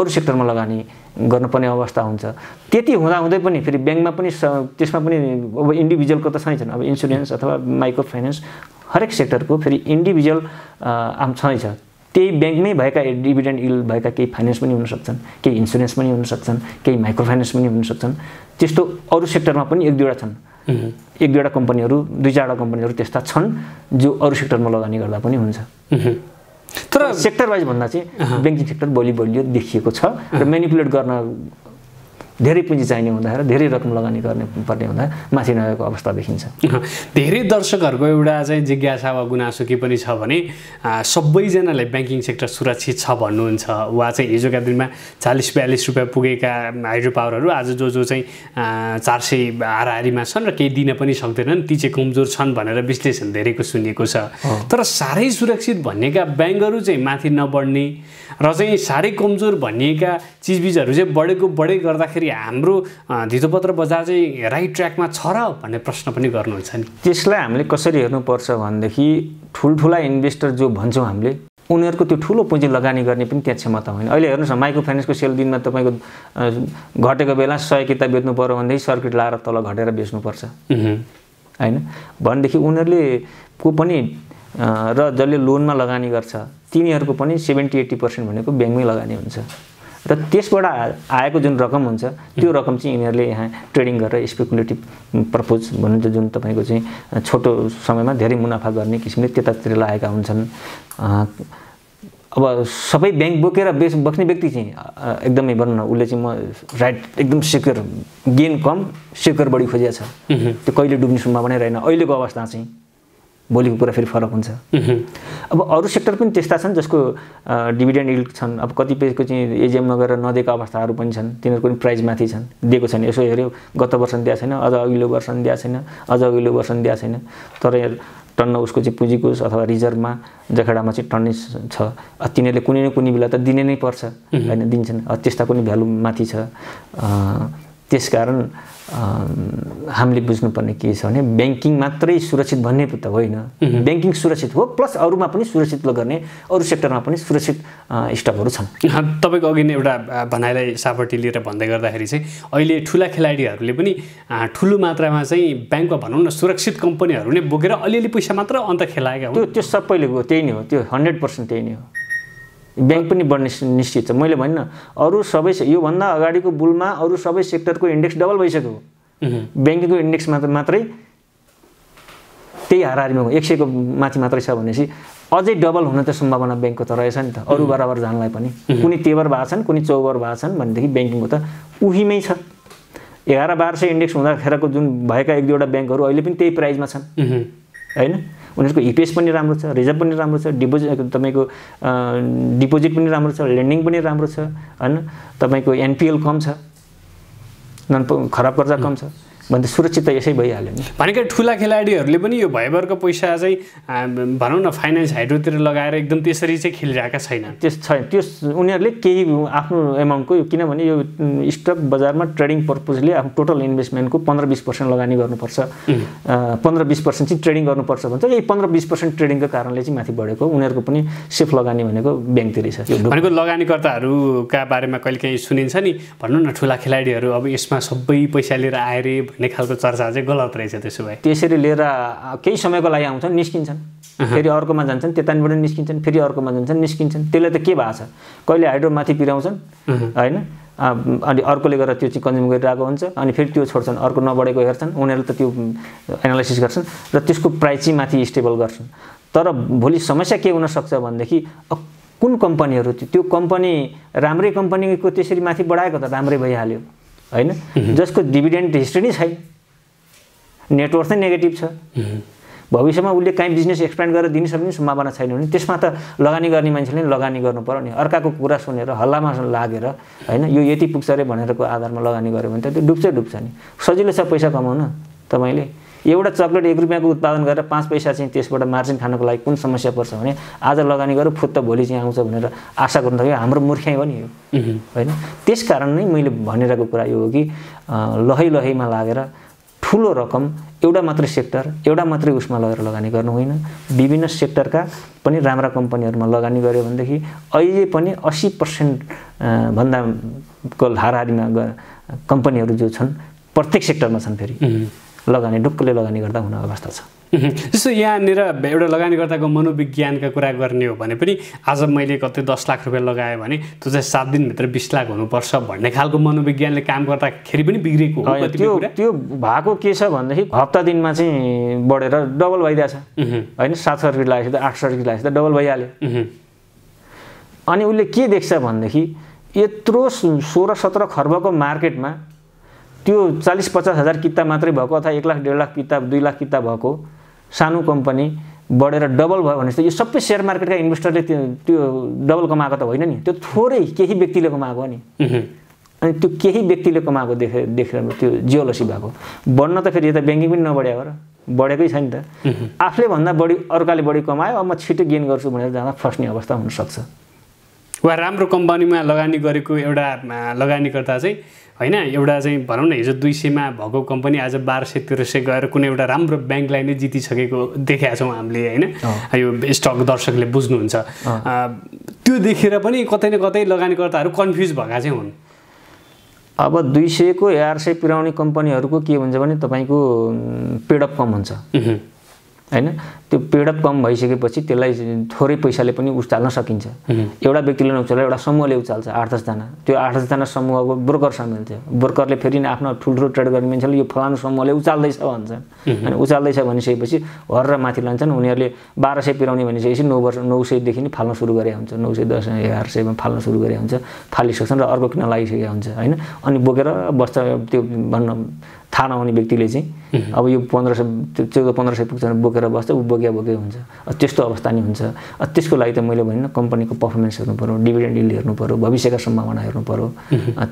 अरू सेक्टरमा लगानी गर्नुपर्ने अवस्था हुन्छ त्यति हुँदाहुँदै पनि फेरि ब्याङ्कमा पनि त्यसमा पनि अब इन्डिभिजुअलको त छैन अब इन्सुरेन्स अथवा माइक्रो फाइनेन्स हरेक सेक्टरको फेरि इन्डिभिजुअल आम छैन त्यही ब्याङ्कमै भएका डिभिडेन्ड इल भएका केही फाइनेन्स पनि हुनसक्छन् केही इन्सुरेन्स पनि हुनसक्छन् केही माइक्रो फाइनेन्स पनि हुनसक्छन् त्यस्तो अरू सेक्टरमा पनि एक दुईवटा छन् एक दुईवटा कम्पनीहरू दुई चारवटा कम्पनीहरू त्यस्ता छन् जो अरू सेक्टरमा लगानी गर्दा पनि हुन्छ तर सेक्टर वाइज भन्दा चाहिँ ब्याङ्किङ सेक्टर बलि बलियो देखिएको छ र मेनिपुलेट गर्न धेरै पुँजी चाहिने हुँदाखेरि धेरै रकम लगानी गर्ने पर्ने हुँदा माथि नगएको अवस्था देखिन्छ धेरै दर्शकहरूको एउटा चाहिँ जिज्ञासा वा गुनासो के पनि छ भने सबैजनालाई ब्याङ्किङ सेक्टर सुरक्षित छ भन्नुहुन्छ वा चाहिँ हिजोका दिनमा चालिस बयालिस रुपियाँ पुगेका हाइड्रो पावरहरू आज जो जो चाहिँ चार सय हाराहारीमा छन् र केही दिन पनि सक्दैनन् ती चाहिँ कमजोर छन् भनेर विश्लेषण धेरैको सुनिएको छ तर साह्रै सुरक्षित भन्नेका ब्याङ्कहरू चाहिँ माथि नबढ्ने र चाहिँ साह्रै कमजोर भनिएका चिजबिजहरू चाहिँ बढेको बढे गर्दाखेरि हाम्रो धितोपत्र बजार चाहिँ राइट ट्र्याकमा छ र भन्ने प्रश्न पनि गर्नुहुन्छ नि त्यसलाई हामीले कसरी हेर्नुपर्छ भनेदेखि ठुल्ठुला इन्भेस्टर जो भन्छौँ हामीले उनीहरूको त्यो ठुलो पुँजी लगानी गर्ने पनि त्यहाँ क्षमता होइन अहिले हेर्नुहोस् न माइक्रो फाइनेन्सको सेल दिनमा तपाईँको घटेको बेला सय किताब बेच्नु पऱ्यो भनेदेखि सर्किट लाएर तल घटेर बेच्नुपर्छ होइन भनेदेखि उनीहरूले को पनि र जसले लोनमा लगानी गर्छ तिनीहरूको पनि सेभेन्टी एट्टी पर्सेन्ट भनेको ब्याङ्कमै लगानी हुन्छ र त्यसबाट आएको जुन रकम हुन्छ त्यो रकम चाहिँ यिनीहरूले यहाँ ट्रेडिङ गरेर स्पेकुलेटिभ पर्पोज भन्नुहुन्छ जुन तपाईँको चाहिँ छोटो समयमा धेरै मुनाफा गर्ने किसिमले त्यतातिर लगाएका हुन्छन् अब सबै ब्याङ्क बोकेर बेस बस्ने व्यक्ति चाहिँ एकदमै भनौँ न उसले चाहिँ म राइट एकदम सेक्योर गेन कम सेक्योर बढी खोजिया छ त्यो कहिले डुब्ने सुनमा पनि रहेन अहिलेको अवस्था चाहिँ भोलिको कुरा फेरि फरक हुन्छ अब अरू सेक्टर पनि त्यस्ता छन् जसको डिभिडेन्ड इल्ड छन् अब कतिपयको चाहिँ एजिएम नगरेर नदिएको अवस्थाहरू पनि छन् तिनीहरूको पनि प्राइज माथि छन् दिएको छैन यसो हेऱ्यो गत वर्ष दिएको छैन अझ अघिल्लो वर्ष दिएको छैन अझ अघिल्लो वर्ष दिएको छैन तर टन्न उसको चाहिँ पुँजीको अथवा रिजर्भमा जखेडामा चाहिँ टन्ने छ तिनीहरूले कुनै न कुनै बेला त दिने नै पर्छ होइन दिन्छन् त्यस्ता पनि भ्यालु माथि छ त्यस कारण हामीले बुझ्नुपर्ने के छ भने ब्याङ्किङ मात्रै सुरक्षित भन्ने त होइन ब्याङ्किङ सुरक्षित हो प्लस अरूमा पनि सुरक्षित गर्ने अरू सेक्टरमा पनि सुरक्षित स्टकहरू छन् तपाईँको अघि नै एउटा भनाइलाई सापट्टि लिएर भन्दै गर्दाखेरि चाहिँ अहिले ठुला खेलाडीहरूले पनि ठुलो मात्रामा चाहिँ ब्याङ्कमा भनौँ न सुरक्षित कम्पनीहरू नै बोकेर अलिअलि पैसा मात्र अन्त खेलाएका हो त्यो सबैले त्यही नै हो त्यो हन्ड्रेड पर्सेन्ट त्यही नै हो ब्याङ्क पनि बढ्ने निश्चित छ मैले भनिनँ अरू सबै योभन्दा अगाडिको बुलमा अरू सबै सेक्टरको इन्डेक्स डबल भइसक्यो ब्याङ्किङको इन्डेक्स मात्रै त्यही हाराहारीमा एक सयको माथि मात्रै छ भनेपछि अझै डबल हुन त सम्भावना ब्याङ्कको त रहेछ नि त अरू बराबर जानलाई पनि कुनै तेबर भएको छन् कुनै चौबर भएको छन् भनेदेखि ब्याङ्किङको त उहीमै छ एघार बाह्र सय इन्डेक्स हुँदाखेरको जुन भएका एक दुईवटा ब्याङ्कहरू अहिले पनि त्यही प्राइजमा छन् होइन उनीहरूको इपिएस e पनि राम्रो छ रिजर्भ पनि राम्रो छ डिपोजिट तपाईँको डिपोजिट पनि राम्रो छ लेन्डिङ पनि राम्रो छ होइन तपाईँको एनपिएल कम छ नन खराब कर्जा कम छ भने त सुरक्षित त यसै भइहाल्यो नि भनेको ठुला खेलाडीहरूले पनि यो भयभरको पैसा चाहिँ भनौँ न फाइनेन्स हाइड्रोतिर लगाएर एकदम त्यसरी चाहिँ खेलिरहेका छैनन् त्यस छैन त्यो उनीहरूले केही आफ्नो एमाउन्टको यो किनभने यो स्टक बजारमा ट्रेडिङ पर्पोजले आफ्नो टोटल इन्भेस्टमेन्टको पन्ध्र बिस पर्सेन्ट लगानी गर्नुपर्छ पन्ध्र बिस पर्सेन्ट चाहिँ ट्रेडिङ गर्नुपर्छ भन्छ यही पन्ध्र बिस पर्सेन्ट ट्रेडिङको कारणले चाहिँ माथि बढेको उनीहरूको पनि सेफ लगानी भनेको ब्याङ्कतिरै छ भनेको लगानीकर्ताहरूका बारेमा काहीँ सुनिन्छ नि भनौँ न ठुला खेलाडीहरू अब यसमा सबै पैसा लिएर आएर भन्ने खालको चर्चा चाहिँ गलत रहेछ त्यसो भए त्यसरी लिएर केही समयको लागि आउँछन् निस्किन्छन् फेरि अर्कोमा जान्छन् त्यतानिबाट निस्किन्छन् फेरि अर्कोमा जान्छन् निस्किन्छन् त्यसले त के भएको छ कहिले हाइड्रोमाथि पिराउँछन् होइन अनि अर्कोले गएर त्यो चाहिँ कन्ज्युम गरिरहेको हुन्छ अनि फेरि त्यो छोड्छन् अर्को नबढेको हेर्छन् उनीहरूले त त्यो एनालाइसिस गर्छन् र त्यसको प्राइस चाहिँ माथि स्टेबल गर्छन् तर भोलि समस्या के हुनसक्छ भनेदेखि कुन कम्पनीहरू त्यो कम्पनी राम्रै कम्पनीको त्यसरी माथि बढाएको त राम्रै भइहाल्यो होइन जसको डिभिडेन्ट हिस्ट्री नै छैन नेटवर्क नै नेगेटिभ छ भविष्यमा उसले काहीँ बिजनेस एक्सप्यान्ड गरेर दिने सक्ने सम्भावना छैन भने त्यसमा त लगानी गर्ने मान्छेले लगानी गर्नु पऱ्यो नि अर्काको कुरा सुनेर हल्लामा लागेर होइन यो यति पुग्छ अरे भनेरको आधारमा लगानी गऱ्यो भने त त्यो डुब्छ डुब्छ नि सजिलो छ पैसा कमाउन तपाईँले एउटा चक्लेट एक रुपियाँको उत्पादन गरेर पाँच पैसा चाहिँ त्यसबाट मार्जिन खानको लागि कुन समस्या पर्छ भने आज लगानी गरेर फुत्त भोलि चाहिँ आउँछ भनेर आशा गर्नु थाल्यो हाम्रो मूर्ख्याइ हो नि यो होइन त्यस कारण नै मैले भनिरहेको कुरा यो हो कि लहै लहैमा लागेर ठुलो रकम एउटा मात्रै सेक्टर एउटा मात्रै उसमा लगेर लगानी गर्नु होइन विभिन्न सेक्टरका पनि राम्रा कम्पनीहरूमा लगानी गऱ्यो भनेदेखि अहिले पनि अस्सी पर्सेन्ट भन्दाको हाराहारीमा कम्पनीहरू जो छन् प्रत्येक सेक्टरमा छन् फेरि लगानी ढुक्कले लगानी गर्दा हुने अवस्था छ जस्तो यहाँनिर एउटा लगानीकर्ताको मनोविज्ञानका कुरा गर्ने हो भने पनि आज मैले कतै दस लाख रुपियाँ लगाएँ भने त्यो चाहिँ सात दिनभित्र बिस लाख हुनुपर्छ भन्ने खालको मनोविज्ञानले काम गर्दाखेरि पनि बिग्रेको हो त्यो त्यो भएको के छ भनेदेखि हप्ता दिनमा चाहिँ बढेर डबल भइदिएछ होइन सात सय रुपियाँ छ त आठ सय रुपियाँ छ त डबल भइहाल्यो अनि उसले के देख्छ भनेदेखि यत्रो सोह्र सत्र खर्बको मार्केटमा त्यो चालिस पचास हजार किताब मात्रै भएको अथवा एक लाख डेढ लाख किताब दुई लाख किताब भएको सानो कम्पनी बढेर डबल भयो भनेपछि यो सबै सेयर मार्केटका इन्भेस्टरले त्यो त्यो डबल कमाएको त होइन नि त्यो थोरै केही व्यक्तिले कमाएको नि अनि त्यो केही व्यक्तिले कमाएको देखे देखेर त्यो जियोलसी भएको बढ्न त फेरि यता ब्याङ्किङ पनि नबढ्या हो र बढेकै छ नि त आफूले भन्दा बढी अर्काले बढी कमायो अब म छिटो गेन गर्छु भनेर जाँदा फस्ने अवस्था हुनसक्छ वा राम्रो कम्पनीमा लगानी गरेको एउटा लगानीकर्ता चाहिँ होइन एउटा चाहिँ भनौँ न हिजो दुई सयमा भएको कम्पनी आज बाह्र सय तेह्र सय गएर कुनै एउटा राम्रो ब्याङ्कलाई नै जितिसकेको देखेका छौँ हामीले होइन यो स्टक दर्शकले बुझ्नुहुन्छ त्यो देखेर पनि कतै न कतै लगानीकर्ताहरू कन्फ्युज भएका चाहिँ हुन् अब दुई सयको एघार सय पुऱ्याउने कम्पनीहरूको के हुन्छ भने तपाईँको पेडअप कम हुन्छ होइन त्यो पिरियड कम भइसकेपछि त्यसलाई थोरै पैसाले पनि उचाल्न सकिन्छ एउटा व्यक्तिले नउचाल्छ एउटा समूहले उचाल्छ आठ दसजना त्यो आठ दसजना समूहको ब्रोकर सामेल थियो ब्रोकरले फेरि आफ्नो ठुल्ठुलो ट्रेड गर्ने मान्छेले यो फलानु समूहले उचाल्दैछ भन्छ अनि उचाल्दैछ भनिसकेपछि हर र माथि लान्छन् उनीहरूले बाह्र सय पिराउने भनिसकेपछि नौ वर्ष नौ सयदेखि फाल्न सुरु गरे हुन्छ नौ सय दस एघार सयमा फाल्न सुरु गरे हुन्छ फालिसक्छन् र अर्को किन लागिसकेको हुन्छ होइन अनि बोकेर बस्छ त्यो भन्न थाहा नहुने व्यक्तिले चाहिँ अब यो पन्ध्र सय चौध पन्ध्र सय पुग्छ बोकेर बस्छ ऊ बोक्या बोकै हुन्छ त्यस्तो अवस्था नै हुन्छ त्यसको लागि त मैले भनिनँ कम्पनीको पर्फर्मेन्स हेर्नु पऱ्यो डिभिडेन्ड इल हेर्नु पऱ्यो भविष्यका सम्भावना हेर्नु पऱ्यो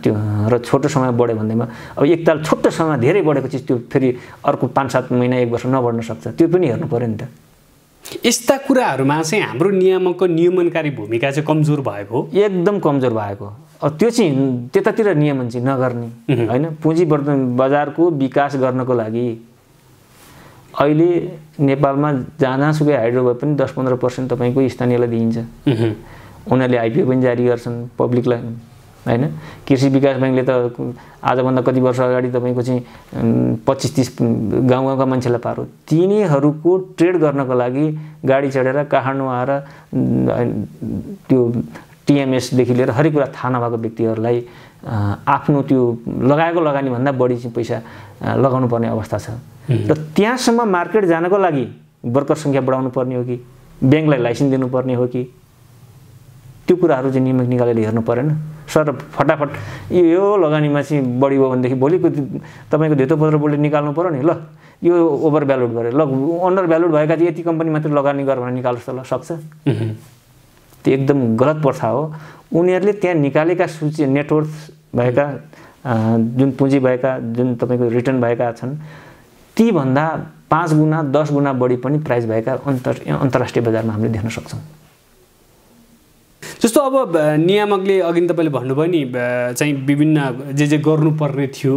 त्यो र छोटो समय बढ्यो भन्दैमा अब एकताल छोटो समय धेरै बढेको चिज त्यो फेरि अर्को पाँच सात महिना एक वर्ष नबढ्न सक्छ त्यो पनि हेर्नु पऱ्यो नि त यस्ता कुराहरूमा चाहिँ हाम्रो नियामकको नियमनकारी भूमिका चाहिँ कमजोर भएको एकदम कमजोर भएको त्यो चाहिँ त्यतातिर नियमन चाहिँ नगर्ने होइन पुँजी बजारको विकास गर्नको लागि अहिले नेपालमा जहाँसुकै हाइड्रो भए पनि दस पन्ध्र पर्सेन्ट तपाईँको स्थानीयलाई दिइन्छ उनीहरूले आइपिओ पनि जारी गर्छन् पब्लिकलाई होइन कृषि विकास ब्याङ्कले त आजभन्दा कति वर्ष अगाडि तपाईँको चाहिँ पच्चिस तिस गाउँ गाउँका मान्छेलाई पारो तिनीहरूको ट्रेड गर्नको लागि गाडी चढेर काठमाडौँ आएर त्यो टिएमएसदेखि लिएर हरेक कुरा थाहा नभएको व्यक्तिहरूलाई आफ्नो त्यो लगाएको लगानीभन्दा बढी चाहिँ पैसा लगाउनु पर्ने अवस्था छ र त्यहाँसम्म मार्केट जानको लागि वर्कर सङ्ख्या बढाउनु पर्ने हो कि ब्याङ्कलाई लाइसेन्स दिनुपर्ने हो कि त्यो कुराहरू चाहिँ नियमित निकालेर हेर्नु परेन सर फटाफट यो लगानीमा चाहिँ बढी भयो भनेदेखि भोलिको तपाईँको धितोपत्रबाट निकाल्नु पऱ्यो नि ल यो ओभर भ्यालुड भयो ल अन्डर भ्यालुड भएका चाहिँ यति कम्पनी मात्रै लगानी गर भनेर निकाल्नुहोस् त ल सक्छ त्यो एकदम गलत प्रथा हो उनीहरूले त्यहाँ निकालेका सूची नेटवर्थ भएका जुन पुँजी भएका जुन तपाईँको रिटर्न भएका छन् तीभन्दा पाँच गुणा दस गुणा बढी पनि प्राइस भएका अन्तर अन्तर्राष्ट्रिय बजारमा हामीले देख्न सक्छौँ जस्तो अब नियामकले अघि तपाईँले भन्नुभयो नि चाहिँ विभिन्न जे जे गर्नुपर्ने थियो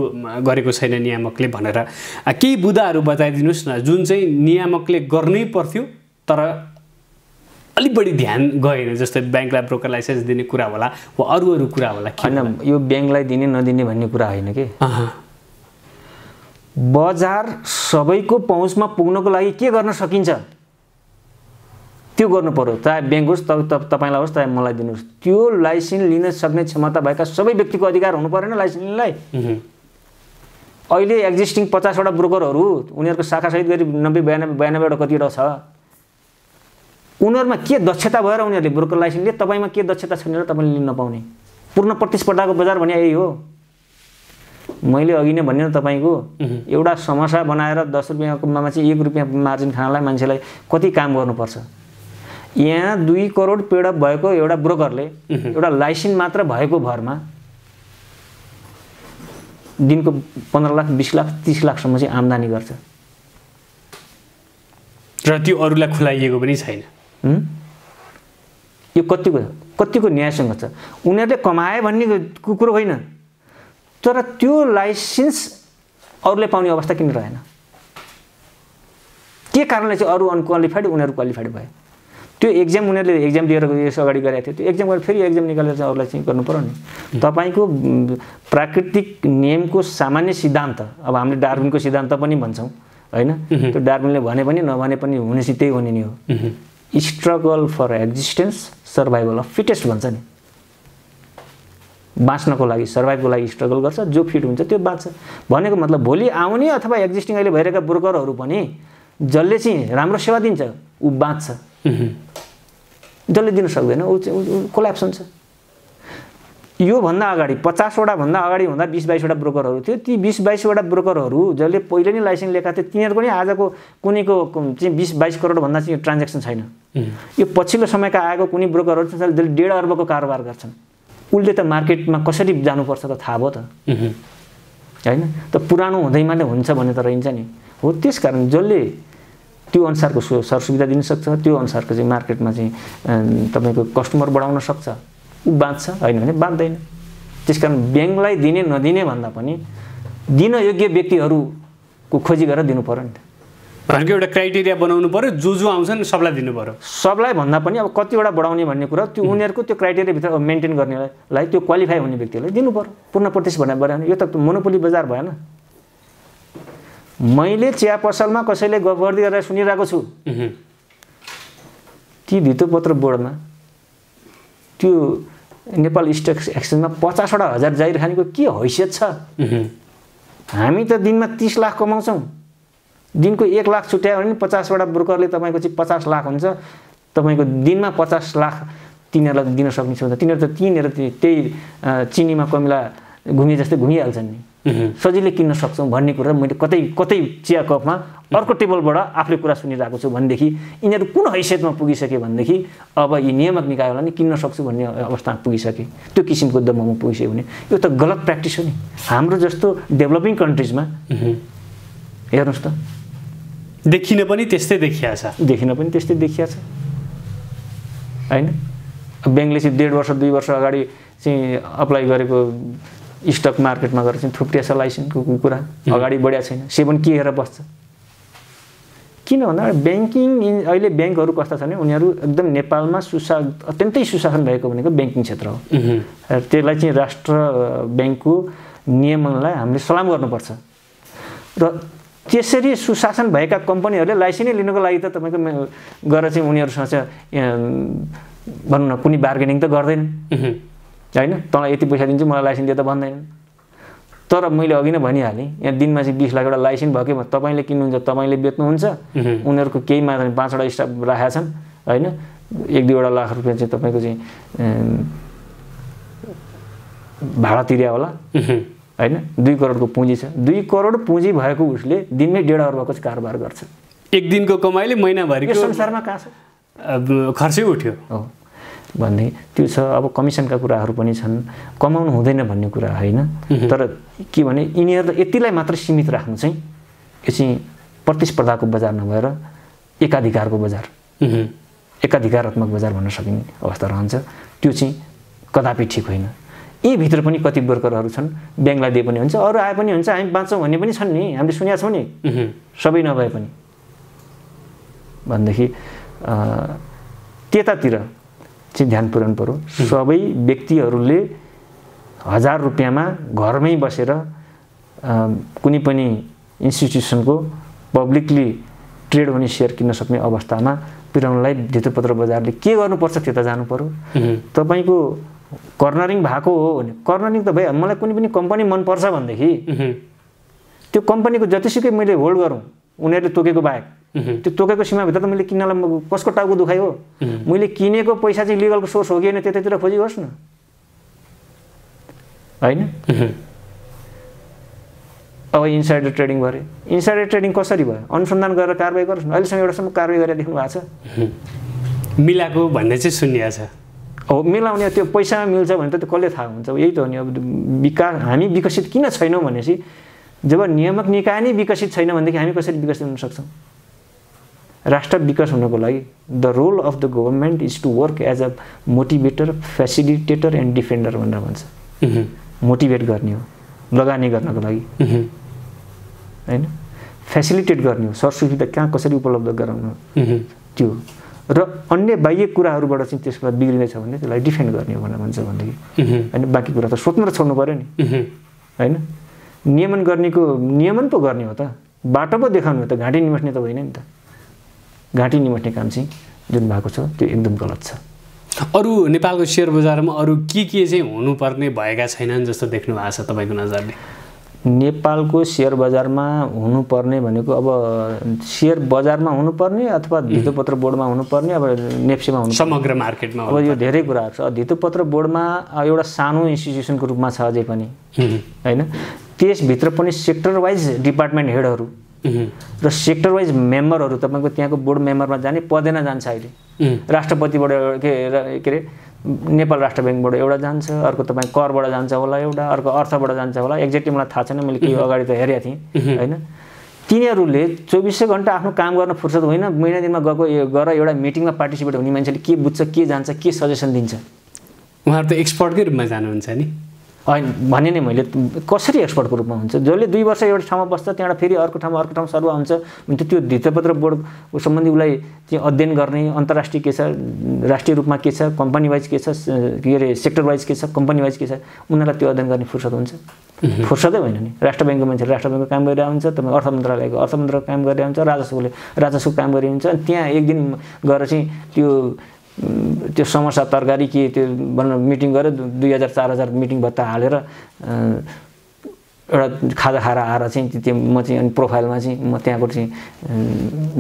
गरेको छैन नियामकले भनेर केही बुदाहरू बताइदिनुहोस् न जुन चाहिँ नियामकले गर्नै पर्थ्यो तर अलिक बढी ध्यान गएन जस्तै ब्याङ्कलाई ब्रोकर लाइसेन्स दिने कुरा होला वा अरू अरू कुरा होला होइन यो ब्याङ्कलाई दिने नदिने भन्ने कुरा होइन कि बजार सबैको पहुँचमा पुग्नको लागि के गर्न सकिन्छ त्यो गर्नु पऱ्यो चाहे ब्याङ्क होस् तपाईँलाई होस् चाहे मलाई दिनुहोस् त्यो लाइसेन्स लिन सक्ने क्षमता भएका सबै व्यक्तिको अधिकार हुनु परेन लाइसेन्स लिनलाई अहिले एक्जिस्टिङ पचासवटा ब्रोकरहरू उनीहरूको शाखासहित गरी नब्बे बयानब्बे बयानब्बेवटा कतिवटा छ उनीहरूमा के दक्षता भएर उनीहरूले ब्रोकर लाइसेन्स लिए तपाईँमा के दक्षता छैन र तपाईँले लिन नपाउने पूर्ण प्रतिस्पर्धाको बजार भने यही हो मैले अघि नै भने तपाईँको एउटा समस्या बनाएर दस रुपियाँकोमा चाहिँ एक रुपियाँ मार्जिन खानलाई मान्छेलाई कति काम गर्नुपर्छ यहाँ दुई करोड पेडअप भएको एउटा ब्रोकरले एउटा लाइसेन्स मात्र भएको भरमा दिनको पन्ध्र लाख बिस लाख तिस लाखसम्म चाहिँ आम्दानी गर्छ र त्यो अरूलाई खुलाइएको पनि छैन यो कतिको कतिको न्यायसँग छ उनीहरूले कमाए भन्ने कुरो होइन तर त्यो लाइसेन्स अरूले पाउने अवस्था किन रहेन के कारणले चाहिँ अरू अनक्वालिफाइड उनीहरू क्वालिफाइड भयो त्यो एक्जाम उनीहरूले एक्जाम दिएर यस अगाडि गरेको थियो त्यो एक्जाम गरेर फेरि एक्जाम निकालेर चाहिँ अरूलाई चाहिँ गर्नु पऱ्यो नि तपाईँको प्राकृतिक नियमको सामान्य सिद्धान्त अब हामीले डार्बिनको सिद्धान्त पनि भन्छौँ होइन त्यो डार्बिनले भने पनि नभने पनि हुने चाहिँ त्यही हुने नि हो struggle for existence survival of fittest भन्छ नि बाँच्नको लागि सर्भाइभको लागि स्ट्रगल गर्छ जो फिट हुन्छ त्यो बाँच्छ भनेको मतलब भोलि आउने अथवा एक्जिस्टिङ अहिले भइरहेका ब्रोकरहरू पनि जसले चाहिँ राम्रो सेवा दिन्छ ऊ बाँच्छ जसले दिन सक्दैन ऊ चाहिँ कोल्याप्स हुन्छ योभन्दा अगाडि पचासवटा भन्दा अगाडि हुँदा बिस बाइसवटा ब्रोकरहरू थियो ती बिस बाइसवटा ब्रोकरहरू जसले पहिले नै लाइसेन्स लिएका थियो तिनीहरू पनि आजको कुनैको चाहिँ बिस बाइस करोडभन्दा चाहिँ यो ट्रान्जेक्सन छैन यो पछिल्लो समयका आएको कुनै ब्रोकरहरू छन् जसले डेढ अर्बको कारोबार गर्छन् उसले त मार्केटमा कसरी जानुपर्छ त थाहा भयो त होइन त पुरानो हुँदैमाले मात्रै हुन्छ भन्ने त रहन्छ नि हो त्यस कारण जसले त्यो अनुसारको सरसुविधा दिनसक्छ त्यो अनुसारको चाहिँ मार्केटमा चाहिँ तपाईँको कस्टमर बढाउन सक्छ ऊ बाँच्छ होइन भने बाँच्दैन त्यस कारण ब्याङ्कलाई दिने नदिने भन्दा पनि दिन योग्य व्यक्तिहरूको खोजी गरेर दिनु पऱ्यो नि त भनेको एउटा क्राइटेरिया बनाउनु पऱ्यो जो जो आउँछन् सबलाई दिनु पऱ्यो सबलाई भन्दा पनि अब कतिवटा बढाउने भन्ने कुरा त्यो उनीहरूको त्यो क्राइटेरियाभित्र मेन्टेन गर्नेलाई त्यो क्वालिफाई हुने व्यक्तिहरूलाई दिनु पऱ्यो पूर्ण प्रतिशत भनेर यो त मोनोपोली बजार भएन मैले चिया पसलमा कसैले गर्दै गरेर सुनिरहेको छु ती भित्तोपत्र बोर्डमा त्यो नेपाल स्टक एक्सचेन्जमा पचासवटा हजार जाहिर खानेको के हैसियत छ हामी त दिनमा तिस लाख कमाउँछौँ दिनको एक लाख छुट्यायो भने पचासवटा ब्रोकरले तपाईँको चाहिँ पचास लाख हुन्छ तपाईँको दिनमा पचास लाख तिनीहरूलाई दिन सक्ने छ तिनीहरू त तिनीहरू त्यही चिनीमा कमिला घुमे जस्तै घुमिहाल्छन् नि सजिलै किन्न सक्छौँ भन्ने कुरा मैले कतै कतै चिया कपमा अर्को टेबलबाट आफूले कुरा सुनिरहेको छु भनेदेखि यिनीहरू कुन हैसियतमा पुगिसके भनेदेखि अब यी नियामक निकायलाई नि किन्न सक्छु भन्ने अवस्थामा पुगिसके त्यो किसिमको दममा पुगिसक्यो भने यो त गलत प्र्याक्टिस हो नि हाम्रो जस्तो डेभलपिङ कन्ट्रिजमा हेर्नुहोस् त देखिन पनि त्यस्तै देखिया छ देखिन पनि त्यस्तै देखिया छ होइन ब्याङ्कले चाहिँ डेढ वर्ष दुई वर्ष अगाडि चाहिँ अप्लाई गरेको स्टक मार्केटमा गएर चाहिँ थुप्रिया छ लाइसेन्सको कुरा अगाडि बढिया छैन से पनि के हेरेर बस्छ किन भन्दा ब्याङ्किङ अहिले ब्याङ्कहरू कस्ता छन् उनीहरू एकदम नेपालमा सुशा अत्यन्तै सुशासन भएको भनेको ब्याङ्किङ क्षेत्र हो त्यसलाई चाहिँ राष्ट्र ब्याङ्कको नियमनलाई हामीले सलाम गर्नुपर्छ र त्यसरी सुशासन भएका कम्पनीहरूले लाइसेन्सै लिनुको लागि त तपाईँको गएर चाहिँ उनीहरूसँग चाहिँ भनौँ न कुनै बार्गेनिङ त गर्दैन होइन तँलाई यति पैसा दिन्छु मलाई लाइसेन्स दिए त भन्दैन तर मैले अघि नै भनिहालेँ यहाँ दिनमा चाहिँ बिस लाख एउटा लाइसेन्स कि तपाईँले किन्नुहुन्छ तपाईँले बेच्नुहुन्छ उनीहरूको केही मात्रै पाँचवटा स्टाफ राखेका छन् होइन एक दुईवटा लाख रुपियाँ चाहिँ तपाईँको चाहिँ भाडा तिर्या होला होइन दुई करोडको पुँजी छ दुई करोड पुँजी भएको उसले दिनमै डेढ अर्बको चाहिँ कारोबार गर्छ एक दिनको कमाइले महिनाभरि संसारमा कहाँ छ खर्चै उठ्यो हो भन्ने त्यो छ अब कमिसनका कुराहरू पनि छन् कमाउनु हुँदैन भन्ने कुरा होइन तर के भने यिनीहरूलाई यतिलाई मात्र सीमित राख्नु चाहिँ यो चाहिँ प्रतिस्पर्धाको बजार नभएर एकाधिकारको बजार एकाधिकारात्मक बजार भन्न सकिने अवस्था रहन्छ त्यो चाहिँ कदापि ठिक होइन यीभित्र पनि कति वर्करहरू छन् ब्याङ्कलाई दिए पनि हुन्छ अरू आए पनि हुन्छ हामी बाँच्छौँ भन्ने पनि छन् नि हामीले सुनेको छौँ नि सबै नभए पनि भनेदेखि त्यतातिर चाहिँ ध्यान पुऱ्याउनु पऱ्यो सबै व्यक्तिहरूले हजार रुपियाँमा घरमै बसेर कुनै पनि इन्स्टिट्युसनको पब्लिकली ट्रेड हुने सेयर किन्न सक्ने अवस्थामा पुर्याउनलाई धितोपत्र बजारले के गर्नुपर्छ त्यता जानु पऱ्यो तपाईँको कर्नरिङ भएको हो भने कर्नरिङ त भयो मलाई कुनै पनि कम्पनी मनपर्छ भनेदेखि त्यो कम्पनीको जतिसुकै मैले होल्ड गरौँ उनीहरूले तोकेको बाहेक त्यो तोकेको सीमाभित्र त मैले किन्नलाई कसको टाउको दुखाइ हो मैले किनेको पैसा चाहिँ लिगलको सोर्स हो कि होइन त्यतातिर खोजिहोस् न होइन अब इन्साइडर ट्रेडिङ भयो इन्साइडर ट्रेडिङ कसरी भयो अनुसन्धान गरेर कारवाही गरोस् न अहिलेसम्म एउटासम्म कारवाही गरेर देख्नु भएको छ मिलाएको भन्ने चाहिँ सुनिया छ हो मिलाउने त्यो पैसा मिल्छ भने त त्यो कसले थाहा हुन्छ यही त हो नि अब विकास हामी विकसित किन छैनौँ भनेपछि जब नियामक निकाय नै विकसित छैन भनेदेखि हामी कसरी विकसित हुन सक्छौँ राष्ट्र विकास हुनको लागि the role of the government is to work as a motivator facilitator and defender भनेर भन्छ मोटिभेट गर्ने हो लगानी गर्नको लागि होइन फेसिलिटेट गर्ने हो सर सुविधा कहाँ कसरी उपलब्ध गराउनु त्यो र अन्य बाह्य कुराहरूबाट चाहिँ त्यसमा बिग्रिनेछ भने त्यसलाई डिफेन्ड गर्ने हो भनेर भन्छ भनेदेखि होइन बाँकी कुरा त सोध्नु र छोड्नु पऱ्यो नि होइन नियमन गर्नेको नियमन पो गर्ने हो त बाटो पो देखाउने हो त घाँटी निमट्ने त होइन नि त घाँटी निमट्ने काम चाहिँ जुन भएको छ त्यो एकदम गलत छ अरू नेपालको सेयर बजारमा अरू के के चाहिँ हुनुपर्ने भएका छैनन् जस्तो देख्नु भएको छ तपाईँको नजरले नेपालको सेयर बजारमा हुनुपर्ने भनेको अब सेयर बजारमा हुनुपर्ने अथवा धितोपत्र बोर्डमा हुनुपर्ने अब नेप्सेमा हुनु समग्र मार्केटमा अब यो धेरै कुराहरू छ धितोपत्र बोर्डमा एउटा सानो इन्स्टिट्युसनको रूपमा छ अझै पनि होइन त्यसभित्र पनि सेक्टर वाइज डिपार्टमेन्ट हेडहरू र सेक्टर वाइज मेम्बरहरू तपाईँको त्यहाँको बोर्ड मेम्बरमा जाने पदेन जान्छ अहिले राष्ट्रपतिबाट के अरे नेपाल राष्ट्र ब्याङ्कबाट एउटा जान्छ अर्को तपाईँ करबाट जान्छ होला एउटा अर्को अर्थबाट जान्छ होला एक्ज्याक्टली मलाई थाहा छैन मैले के अगाडि त हेरेको थिएँ होइन तिनीहरूले चौबिसै घन्टा आफ्नो काम गर्न फुर्सद होइन महिना दिनमा गएको गएर एउटा मिटिङमा पार्टिसिपेट हुने मान्छेले के बुझ्छ के जान्छ के सजेसन दिन्छ उहाँहरू त एक्सपर्टकै रूपमा जानुहुन्छ नि होइन भने नै मैले कसरी एक्सपर्टको रूपमा हुन्छ जसले दुई वर्ष एउटा ठाउँमा बस्छ त्यहाँबाट फेरि अर्को ठाउँमा अर्को ठाउँ सरुवा हुन्छ भने त्यो धित्रपत्र बोर्ड सम्बन्धी उसलाई चाहिँ अध्ययन गर्ने अन्तर्राष्ट्रिय के छ राष्ट्रिय रूपमा के छ कम्पनी वाइज के छ के अरे सेक्टर वाइज के छ कम्पनी वाइज के छ उनीहरूलाई त्यो अध्ययन गर्ने फुर्सद हुन्छ फुर्सदै होइन नि राष्ट्र ब्याङ्कको मान्छेले राष्ट्र ब्याङ्कको काम गरिरहेको हुन्छ तपाईँ अर्थ मन्त्रालयको अर्थ मन्त्रालयको काम गरिरहेको हुन्छ राजस्वले राजस्वको काम गरिरहन्छ अनि त्यहाँ एक दिन गएर चाहिँ त्यो त्यो समस्या तरकारी के त्यो भनौँ मिटिङ गरेर दुई हजार चार हजार मिटिङ भत्ता हालेर एउटा खाजा खाएर आएर चाहिँ त्यो म चाहिँ अनि प्रोफाइलमा चाहिँ म त्यहाँको चाहिँ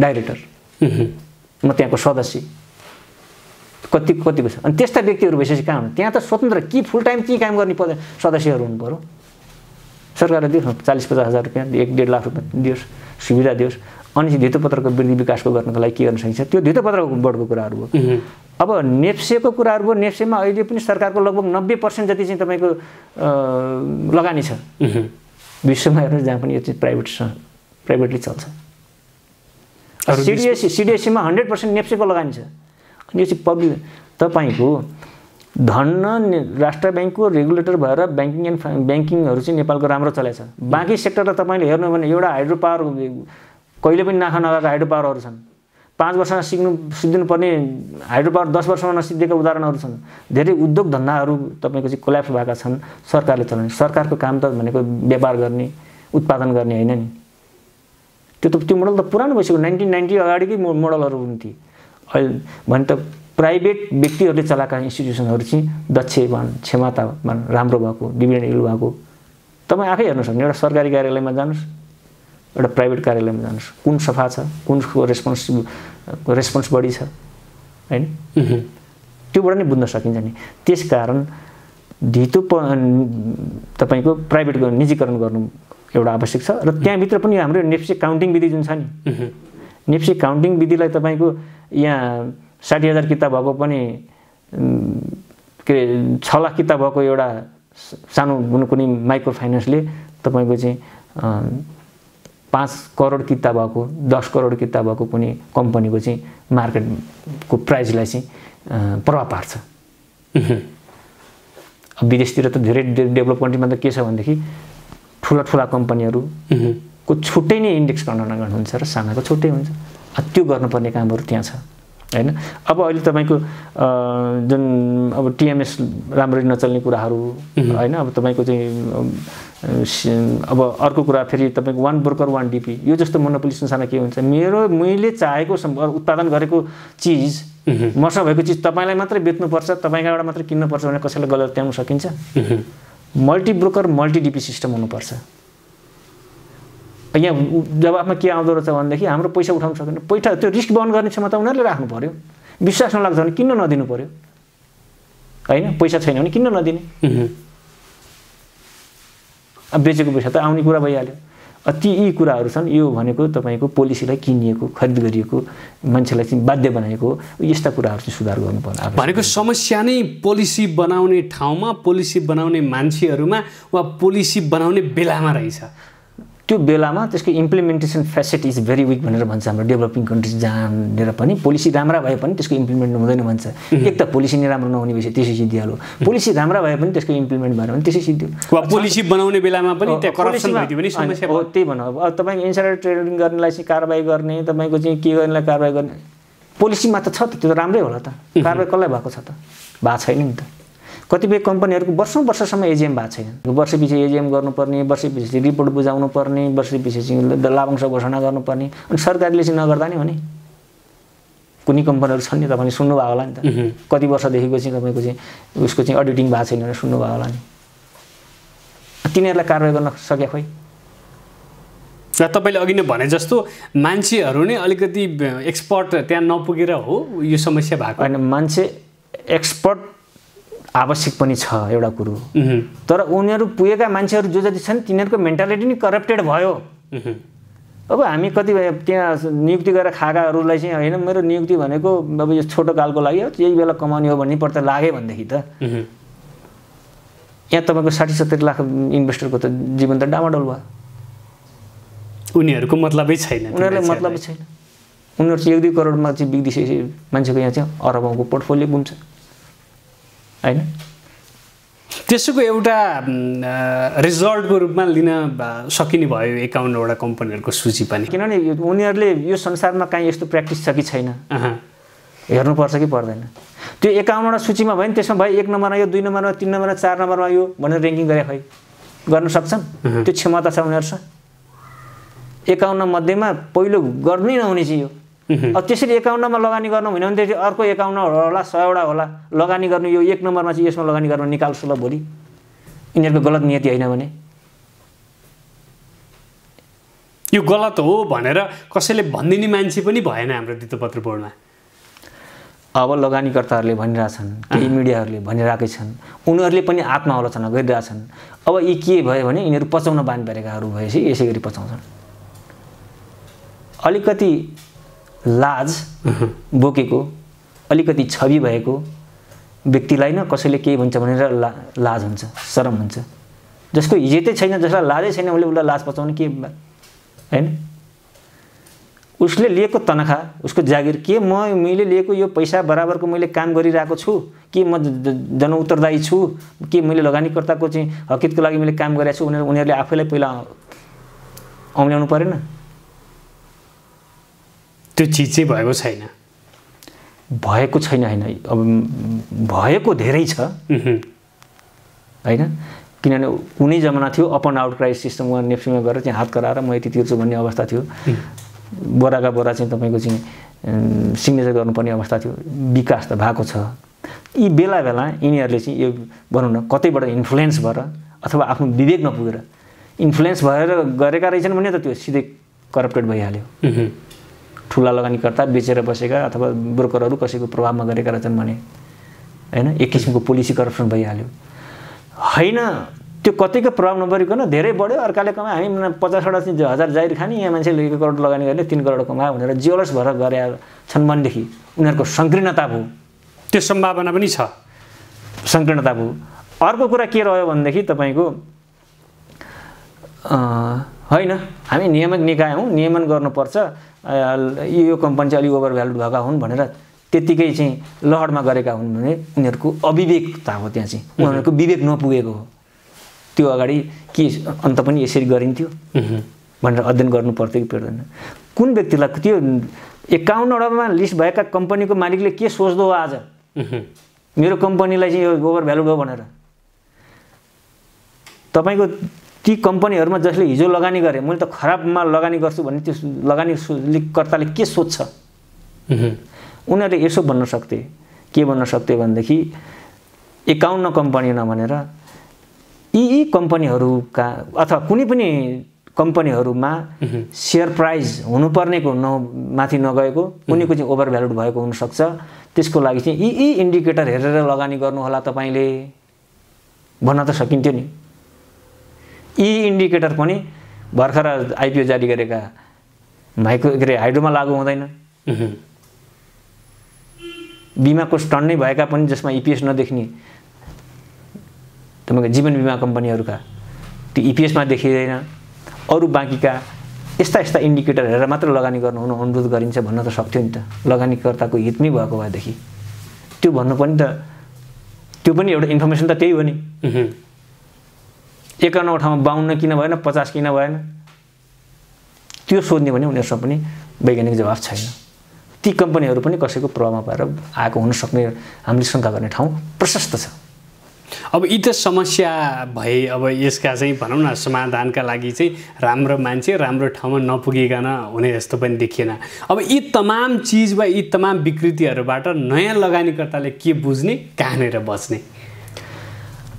डाइरेक्टर म त्यहाँको सदस्य कति कति छ अनि त्यस्ता व्यक्तिहरू भइसकेपछि कहाँ हुनु त्यहाँ त स्वतन्त्र कि फुल टाइम के काम गर्ने पद सदस्यहरू हुनु पऱ्यो सरकारले दियोस् न चालिस पचास हजार रुपियाँ एक डेढ लाख रुपियाँ दियोस् सुविधा दियोस् अनि धितोपत्रको वृद्धि विकासको गर्नको लागि के गर्न सकिन्छ त्यो धितोपत्रको बोर्डको कुराहरू हो अब नेप्सेको कुराहरू भयो नेप्सेमा अहिले पनि सरकारको लगभग नब्बे पर्सेन्ट जति चाहिँ तपाईँको लगानी छ विश्वमा हेर्नु जहाँ पनि यो चाहिँ प्राइभेट छ प्राइभेटली चल्छ सिडिएससी सिडिएसीमा हन्ड्रेड पर्सेन्ट नेप्सेको लगानी छ अनि यो चाहिँ पब्लिक तपाईँको धन्न राष्ट्र ब्याङ्कको रेगुलेटर भएर ब्याङ्किङ एन्ड ब्याङ्किङहरू चाहिँ नेपालको राम्रो चलेछ छ बाँकी सेक्टरलाई तपाईँले हेर्नु भने एउटा हाइड्रो पावर कहिले पनि नाफा नगएको हाइड्रो पावरहरू छन् पाँच वर्षमा सिक्नु सिद्धिनुपर्ने हाइड्रो पावर दस वर्षमा नसिद्धेका उदाहरणहरू छन् धेरै उद्योग धन्दाहरू तपाईँको चाहिँ कोल्याप्स भएका छन् सरकारले चलाउने सरकारको काम त भनेको व्यापार गर्ने उत्पादन गर्ने होइन नि त्यो त त्यो मोडल त पुरानो भइसक्यो नाइन्टिन नाइन्टी अगाडिकै मोडलहरू हुन्थे अहिले भने त प्राइभेट व्यक्तिहरूले चलाएका इन्स्टिट्युसनहरू चाहिँ दक्ष भन् भन् राम्रो भएको डिभिडेन्ड भएको तपाईँ आफै हेर्नुहोस् भने एउटा सरकारी कार्यालयमा जानुहोस् एउटा प्राइभेट कार्यालयमा जानुहोस् कुन सफा छ कुनको रेस्पोन्स रेस्पोन्स बढी छ होइन त्योबाट नै बुझ्न सकिन्छ नि त्यस कारण धितो प तपाईँको प्राइभेट निजीकरण गर्नु एउटा आवश्यक छ र त्यहाँभित्र पनि हाम्रो नेप्से काउन्टिङ विधि जुन छ नि नेप्से काउन्टिङ विधिलाई तपाईँको यहाँ साठी हजार किताब भएको पनि के अरे छ लाख किताब भएको एउटा सानो कुनै माइक्रो फाइनेन्सले तपाईँको चाहिँ पाँच करोड किता भएको दस करोड किता भएको कुनै कम्पनीको चाहिँ मार्केटको प्राइजलाई चाहिँ प्रभाव पार्छ विदेशतिर त धेरै डेभलप कन्ट्रीमा त के छ भनेदेखि ठुला ठुला कम्पनीहरूको छुट्टै नै इन्डेक्स गणना हुन्छ र सानाको छुट्टै हुन्छ त्यो गर्नुपर्ने कामहरू त्यहाँ छ होइन अब अहिले तपाईँको जुन अब टिएमएस राम्ररी नचल्ने कुराहरू होइन अब तपाईँको चाहिँ अब अर्को कुरा फेरि तपाईँको वान ब्रोकर वान डिपी यो जस्तो मोनोपोली संसारमा के हुन्छ मेरो मैले चाहेको उत्पादन गरेको चिज मसँग भएको चिज तपाईँलाई मात्रै बेच्नुपर्छ तपाईँकोबाट मात्रै किन्नुपर्छ भने कसैलाई गलत त्याउन सकिन्छ multi broker multi DP system हुनुपर्छ यहाँ जवाबमा के आउँदो रहेछ भनेदेखि हाम्रो पैसा उठाउनु सकेन पैसा त्यो रिस्क बन्द गर्ने क्षमता उनीहरूले राख्नु पऱ्यो विश्वास नलाग्छ भने किन्न नदिनु पऱ्यो होइन पैसा छैन भने किन्न नदिने अब बेचेको पैसा त आउने कुरा भइहाल्यो ती यी कुराहरू छन् यो भनेको तपाईँको पोलिसीलाई किनिएको खरिद गरिएको मान्छेलाई चाहिँ बाध्य बनाएको यस्ता कुराहरू चाहिँ सुधार गर्नुपर्ने भनेको समस्या नै पोलिसी बनाउने ठाउँमा पोलिसी बनाउने मान्छेहरूमा वा पोलिसी बनाउने बेलामा रहेछ त्यो बेलामा त्यसको implementation facet is very weak भनेर भन्छ हाम्रो डेभलपिङ कन्ट्रिज जहाँनिर पनि पोलिसी राम्रा भए पनि त्यसको इम्प्लिमेन्ट हुँदैन भन्छ एक त पोलिसी नै राम्रो नहुने भएपछि त्यसै सिद्धिहाल्यो पोलिसी राम्रा भए पनि त्यसको इम्प्लिमेन्ट भएर पनि त्यसै सिद्धियो पोलिसी बनाउने बेलामा पनि हो त्यही भन्नु अब तपाईँको इन्साइडर ट्रेडिङ गर्नेलाई चाहिँ कारवाही गर्ने तपाईँको चाहिँ के गर्नेलाई कारवाही गर्ने पोलिसीमा त छ त त्यो त राम्रै होला त कारवाही कसलाई भएको छ त भएको छैन नि त कतिपय कम्पनीहरूको वर्षौँ वर्षसम्म एजिएम भएको छैन वर्ष पछि एजिएम गर्नुपर्ने वर्ष पछि रिपोर्ट बुझाउनु पर्ने वर्ष चाहिँ लाभांश घोषणा गर्नुपर्ने अनि सरकारले चाहिँ नगर्दा नि भने कुनै कम्पनीहरू छन् नि तपाईँले सुन्नुभयो होला नि त कति वर्षदेखिको चाहिँ तपाईँको चाहिँ उसको चाहिँ अडिटिङ भएको छैन भने सुन्नुभयो होला नि तिनीहरूलाई कारवाही गर्न सके खोइ र तपाईँले अघि नै भने जस्तो मान्छेहरू नै अलिकति एक्सपर्ट त्यहाँ नपुगेर हो यो समस्या भएको होइन मान्छे एक्सपर्ट आवश्यक पनि छ एउटा कुरो तर उनीहरू पुगेका मान्छेहरू जो जति छन् तिनीहरूको मेन्टालिटी नै करप्टेड भयो अब हामी कति त्यहाँ नियुक्ति गरेर खाएकाहरूलाई चाहिँ होइन मेरो नियुक्ति भनेको अब यो छोटो कालको लागि यही बेला कमाउने हो भन्ने पर्दा लाग्यो भनेदेखि त यहाँ तपाईँको साठी सत्तरी लाख इन्भेस्टरको त जीवन त डामाडोल भयो उनीहरूको मतलबै छैन उनीहरूलाई मतलबै छैन उनीहरू चाहिँ एक दुई करोडमा चाहिँ बिग्रिसकेपछि मान्छेको यहाँ चाहिँ अरबौँको पोर्टफोलियो बुन्छ होइन त्यसको एउटा रिजल्टको रूपमा लिन सकिने भयो एकाउन्नवटा कम्पनीहरूको सूची पनि किनभने उनीहरूले यो संसारमा काहीँ यस्तो प्र्याक्टिस छ कि छैन हेर्नुपर्छ कि पर्दैन त्यो एकाउन्नवटा सूचीमा भयो नि त्यसमा भयो एक नम्बरमा यो दुई नम्बरमा तिन नम्बरमा चार नम्बरमा यो भनेर ऱ्याङ्किङ गरे खै गर्न सक्छन् त्यो क्षमता छ उनीहरूसँग एकाउन्न मध्येमा पहिलो गर्नै नहुने चाहिँ यो अब त्यसरी एकाउन्नमा लगानी गर्नु होइन भने त्यसरी अर्को एकाउन्न होला सयवटा होला लगानी गर्नु यो एक नम्बरमा चाहिँ यसमा लगानी गर्नु निकाल्छु ल भोलि यिनीहरूको गलत नियति होइन भने यो गलत हो भनेर कसैले भनिदिने मान्छे पनि भएन हाम्रो वृत्तपत्र बोर्डमा अब लगानीकर्ताहरूले भनिरहेछन् केही मिडियाहरूले भनिरहेकै छन् उनीहरूले पनि आत्मालोचना गरिरहेछन् अब यी के भयो भने यिनीहरू पचाउन बानी परेकाहरू भएपछि यसै गरी पचाउँछन् अलिकति लाज बोकेको अलिकति छवि भएको व्यक्तिलाई न कसैले केही भन्छ भनेर ला लाज हुन्छ शरम हुन्छ जसको हिजेतै छैन जसलाई लाजै छैन उसले उसलाई लाज पचाउने के होइन उसले लिएको तनखा उसको जागिर के म मैले लिएको यो पैसा बराबरको मैले काम गरिरहेको छु कि म जनउत्तरदायी छु के मैले लगानीकर्ताको चाहिँ हकितको लागि मैले काम गरेको छु उनीहरू उनीहरूले आफैलाई पहिला औम्ल्याउनु परेन त्यो चिज चाहिँ भएको छैन भएको छैन होइन अब भएको धेरै छ होइन किनभने कुनै जमाना थियो up and out cry system उहाँ नेप्सीमा गएर चाहिँ हात कराएर म यति तिर्छु भन्ने अवस्था थियो बोराका बोरा चाहिँ तपाईँको चाहिँ सिग्नेचर गर्नुपर्ने अवस्था थियो विकास त भएको छ यी बेला बेला यिनीहरूले चाहिँ यो भनौँ न कतैबाट इन्फ्लुएन्स भएर अथवा आफ्नो विवेक नपुगेर इन्फ्लुएन्स भएर गरेका रहेछन् भने त त्यो सिधै करप्टेड भइहाल्यो ठुला लगानीकर्ता बेचेर बसेका अथवा ब्रोकरहरू कसैको प्रभावमा गरेका रहेछन् भने होइन एक किसिमको पोलिसी करप्सन भइहाल्यो होइन त्यो कतिको प्रभाव नपरिकन धेरै बढ्यो अर्काले कमायो हामी पचासवटा चाहिँ हजार जाहिर खाने यहाँ मान्छेले एक करोड लगानी गर्ने तिन करोड कमायो भनेर जियोलस भएर गरे छन् भनेदेखि उनीहरूको सङ्कीर्णता भयो त्यो सम्भावना पनि छ सङ्कीर्णता भयो अर्को कुरा के रह्यो भनेदेखि तपाईँको होइन हामी नियामक निकाय हौँ नियमन गर्नुपर्छ यो कम्पनी चाहिँ अलिक ओभर भ्यालुड भएका हुन् भनेर त्यत्तिकै चाहिँ लहरमा गरेका हुन् भने उनीहरूको अविवेकता हो त्यहाँ चाहिँ उनीहरूको विवेक नपुगेको हो त्यो अगाडि के अन्त पनि यसरी गरिन्थ्यो भनेर अध्ययन गर्नु पर्थ्यो कि पर्दैन कुन व्यक्तिलाई त्यो एकाउन्नवटामा लिस्ट भएका कम्पनीको मालिकले के सोच्दो हो आज मेरो कम्पनीलाई चाहिँ यो ओभर भ्यालुड हो भनेर तपाईँको ती कम्पनीहरूमा जसले हिजो लगानी गरेँ मैले त खराबमा लगानी गर्छु भने त्यो लगानीकर्ताले के सोध्छ उनीहरूले यसो भन्न सक्थे के भन्न सक्थे भनेदेखि एकाउन्न कम्पनी नभनेर यी यी कम्पनीहरूका अथवा कुनै पनि कम्पनीहरूमा सेयर प्राइज हुनुपर्नेको न माथि नगएको उनीको चाहिँ ओभर भ्यालुड भएको हुनसक्छ त्यसको लागि चाहिँ यी यी इन्डिकेटर हेरेर लगानी गर्नुहोला तपाईँले भन्न त सकिन्थ्यो नि यी इन्डिकेटर पनि भर्खर आइपिओ जारी गरेका माइक्रो के अरे हाइड्रोमा लागु हुँदैन बिमाको स्टन नै भएका पनि जसमा इपिएस e नदेख्ने तपाईँको जीवन बिमा कम्पनीहरूका त्यो इपिएसमा e देखिँदैन अरू बाँकीका यस्ता यस्ता इन्डिकेटर हेरेर मात्र लगानी गर्नु हुन अनुरोध गरिन्छ भन्न त सक्थ्यो नि त लगानीकर्ताको हित नै भएको भएदेखि त्यो भन्नु पनि त त्यो पनि एउटा इन्फर्मेसन त त्यही हो नि एकाउन्नौ ठाउँमा बाहुन्न किन भएन पचास किन भएन त्यो सोध्ने भने उनीहरूसँग पनि वैज्ञानिक जवाब छैन ती कम्पनीहरू पनि कसैको प्रभावमा भएर आएको हुनसक्ने हामीले शङ्का गर्ने ठाउँ प्रशस्त छ अब यी त समस्या भए अब यसका चाहिँ भनौँ न समाधानका लागि चाहिँ राम्रो मान्छे राम्रो ठाउँमा नपुगिकन हुने जस्तो पनि देखिएन अब यी तमाम चिज वा यी तमाम विकृतिहरूबाट नयाँ लगानीकर्ताले के बुझ्ने कहाँनिर बस्ने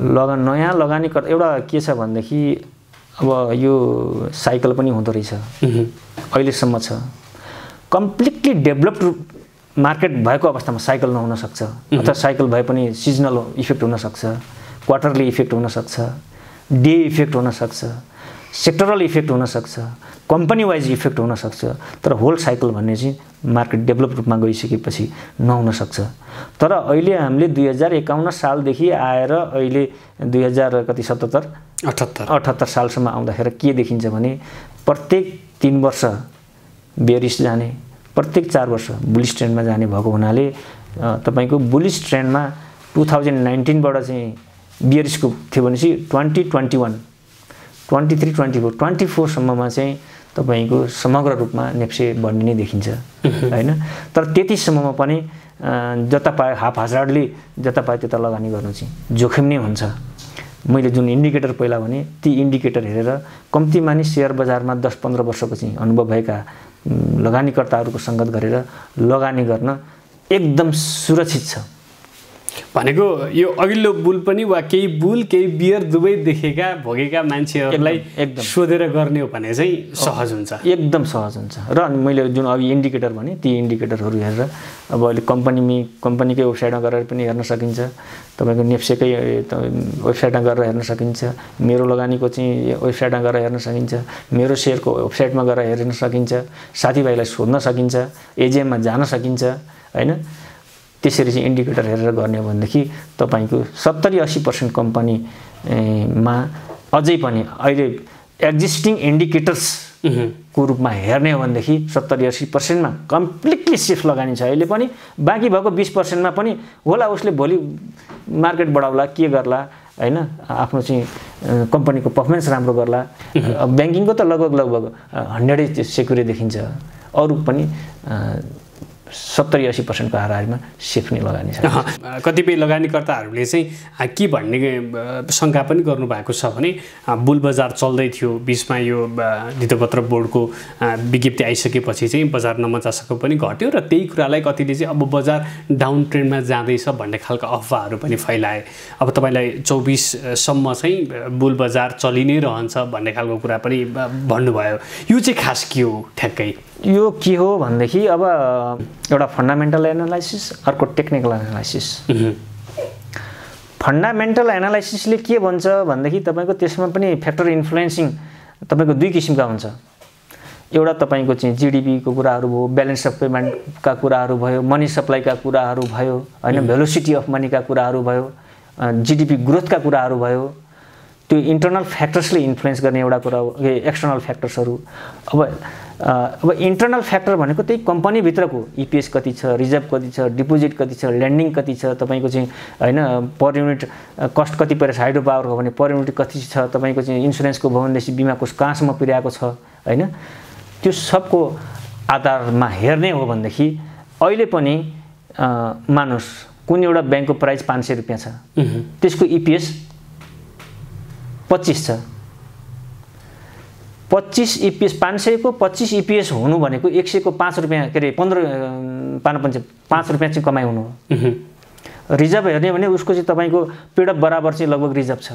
लगा नयाँ लगानीकर्ता एउटा के छ भनेदेखि अब यो साइकल पनि हुँदो रहेछ अहिलेसम्म छ कम्प्लिटली डेभलप्ड मार्केट भएको अवस्थामा साइकल नहुनसक्छ अथवा साइकल भए पनि सिजनल इफेक्ट हुनसक्छ क्वार्टरली इफेक्ट हुनसक्छ डे इफेक्ट हुनसक्छ सेक्टरल इफेक्ट हुनसक्छ कम्पनी वाइज इफेक्ट हुनसक्छ तर होल साइकल भन्ने चाहिँ मार्केट डेभलप रूपमा गइसकेपछि नहुनसक्छ तर अहिले हामीले दुई हजार एकाउन्न सालदेखि आएर अहिले दुई हजार कति सतहत्तर अठहत्तर अठहत्तर सालसम्म आउँदाखेरि के देखिन्छ भने प्रत्येक तिन वर्ष बेरिस जाने प्रत्येक चार वर्ष बुलिस ट्रेन्डमा जाने भएको हुनाले तपाईँको बुलिस ट्रेन्डमा टु थाउजन्ड नाइन्टिनबाट चाहिँ बियरिसको थियो भनेपछि twenty twenty one twenty three twenty four twenty फोरसम्ममा चाहिँ तपाईँको समग्र रूपमा नेप्से भन्ने नै देखिन्छ होइन तर त्यतिसम्ममा पनि जता पायो हाफ हजारले जता पायो त्यता लगानी गर्नु चाहिँ जोखिम नै हुन्छ मैले जुन इन्डिकेटर पहिला भने ती इन्डिकेटर हेरेर कम्तीमा मानिस सेयर बजारमा दस पन्ध्र वर्षको चाहिँ अनुभव भएका लगानीकर्ताहरूको सङ्गत गरेर लगानी गर्न एकदम सुरक्षित छ भनेको यो अघिल्लो बुल पनि वा केही बुल केही बियर दुवै देखेका भोगेका मान्छेहरूलाई एकदम सोधेर गर्ने हो भने चाहिँ सहज हुन्छ एकदम सहज हुन्छ र मैले जुन अघि इन्डिकेटर भने ती इन्डिकेटरहरू हेरेर अब अहिले कम्पनीमी कम्पनीकै वेबसाइटमा गरेर पनि हेर्न सकिन्छ तपाईँको नेप्सेकै वेबसाइटमा गएर हेर्न सकिन्छ मेरो लगानीको चाहिँ वेबसाइटमा गएर हेर्न सकिन्छ मेरो सेयरको वेबसाइटमा गएर हेर्न सकिन्छ साथीभाइलाई सोध्न सकिन्छ एजिएममा जान सकिन्छ होइन त्यसरी चाहिँ इन्डिकेटर हेरेर गर्ने हो भनेदेखि तपाईँको सत्तरी असी पर्सेन्ट कम्पनीमा अझै पनि अहिले एक्जिस्टिङ इन्डिकेटर्स को रूपमा हेर्ने हो भनेदेखि सत्तरी असी पर्सेन्टमा कम्प्लिटली सेफ लगानी छ अहिले पनि बाँकी भएको बिस पर्सेन्टमा पनि होला उसले भोलि मार्केट बढाउला के गर्ला होइन आफ्नो चाहिँ कम्पनीको पर्फर्मेन्स राम्रो गर्ला ब्याङ्किङको त लगभग लगभग हन्ड्रेडै सेक्युरी देखिन्छ अरू पनि सत्तरी असी पर्सेन्टको हाराहारीमा सिक्ने लगानी छ कतिपय लगानीकर्ताहरूले चाहिँ के भन्ने शङ्का पनि गर्नुभएको छ भने बुल बजार चल्दै थियो बिचमा यो धितोपत्र बोर्डको विज्ञप्ति आइसकेपछि चाहिँ बजार नमचासको पनि घट्यो र त्यही कुरालाई कतिले चाहिँ अब बजार डाउन ट्रेन्डमा जाँदैछ भन्ने खालको अफवाहहरू पनि फैलाए अब तपाईँलाई चौबिससम्म चाहिँ बुल बजार चलि नै रहन्छ भन्ने खालको कुरा पनि भन्नुभयो यो चाहिँ खास के हो ठ्याक्कै यो के हो भनेदेखि अब एउटा फन्डामेन्टल एनालाइसिस अर्को टेक्निकल एनालाइसिस फन्डामेन्टल एनालाइसिसले के भन्छ भनेदेखि तपाईँको त्यसमा पनि फ्याक्टर इन्फ्लुएन्सिङ तपाईँको दुई किसिमका हुन्छ एउटा तपाईँको चाहिँ जिडिपीको कुराहरू भयो ब्यालेन्स अफ पेमेन्टका कुराहरू भयो मनी सप्लाईका कुराहरू भयो होइन भेलोसिटी अफ मनीका कुराहरू भयो जिडिपी ग्रोथका कुराहरू भयो त्यो इन्टर्नल फ्याक्टर्सले इन्फ्लुएन्स गर्ने एउटा कुरा हो एक्सटर्नल फ्याक्टर्सहरू अब अब इन्टर्नल फ्याक्टर भनेको त्यही कम्पनीभित्रको इपिएस e कति छ रिजर्भ कति छ डिपोजिट कति छ ल्यान्डिङ कति छ तपाईँको चाहिँ होइन पर युनिट कस्ट कति परेछ हाइड्रो पावर हो भने पर युनिट कति छ तपाईँको चाहिँ इन्सुरेन्सको भवनदेखि बिमा कोष कहाँसम्म पुर्याएको छ होइन त्यो सबको आधारमा हेर्ने हो भनेदेखि अहिले पनि मानुस कुन एउटा ब्याङ्कको प्राइस पाँच सय रुपियाँ छ त्यसको इपिएस e पच्चिस छ पच्चिस इपिएस e पाँच सयको पच्चिस इपिएस e हुनु भनेको एक सयको पाँच रुपियाँ के अरे पन्ध्र पाँच पाँच रुपियाँ चाहिँ कमाइ हुनु हो रिजर्भ हेर्ने भने उसको चाहिँ तपाईँको पेडअप बराबर चाहिँ लगभग रिजर्भ छ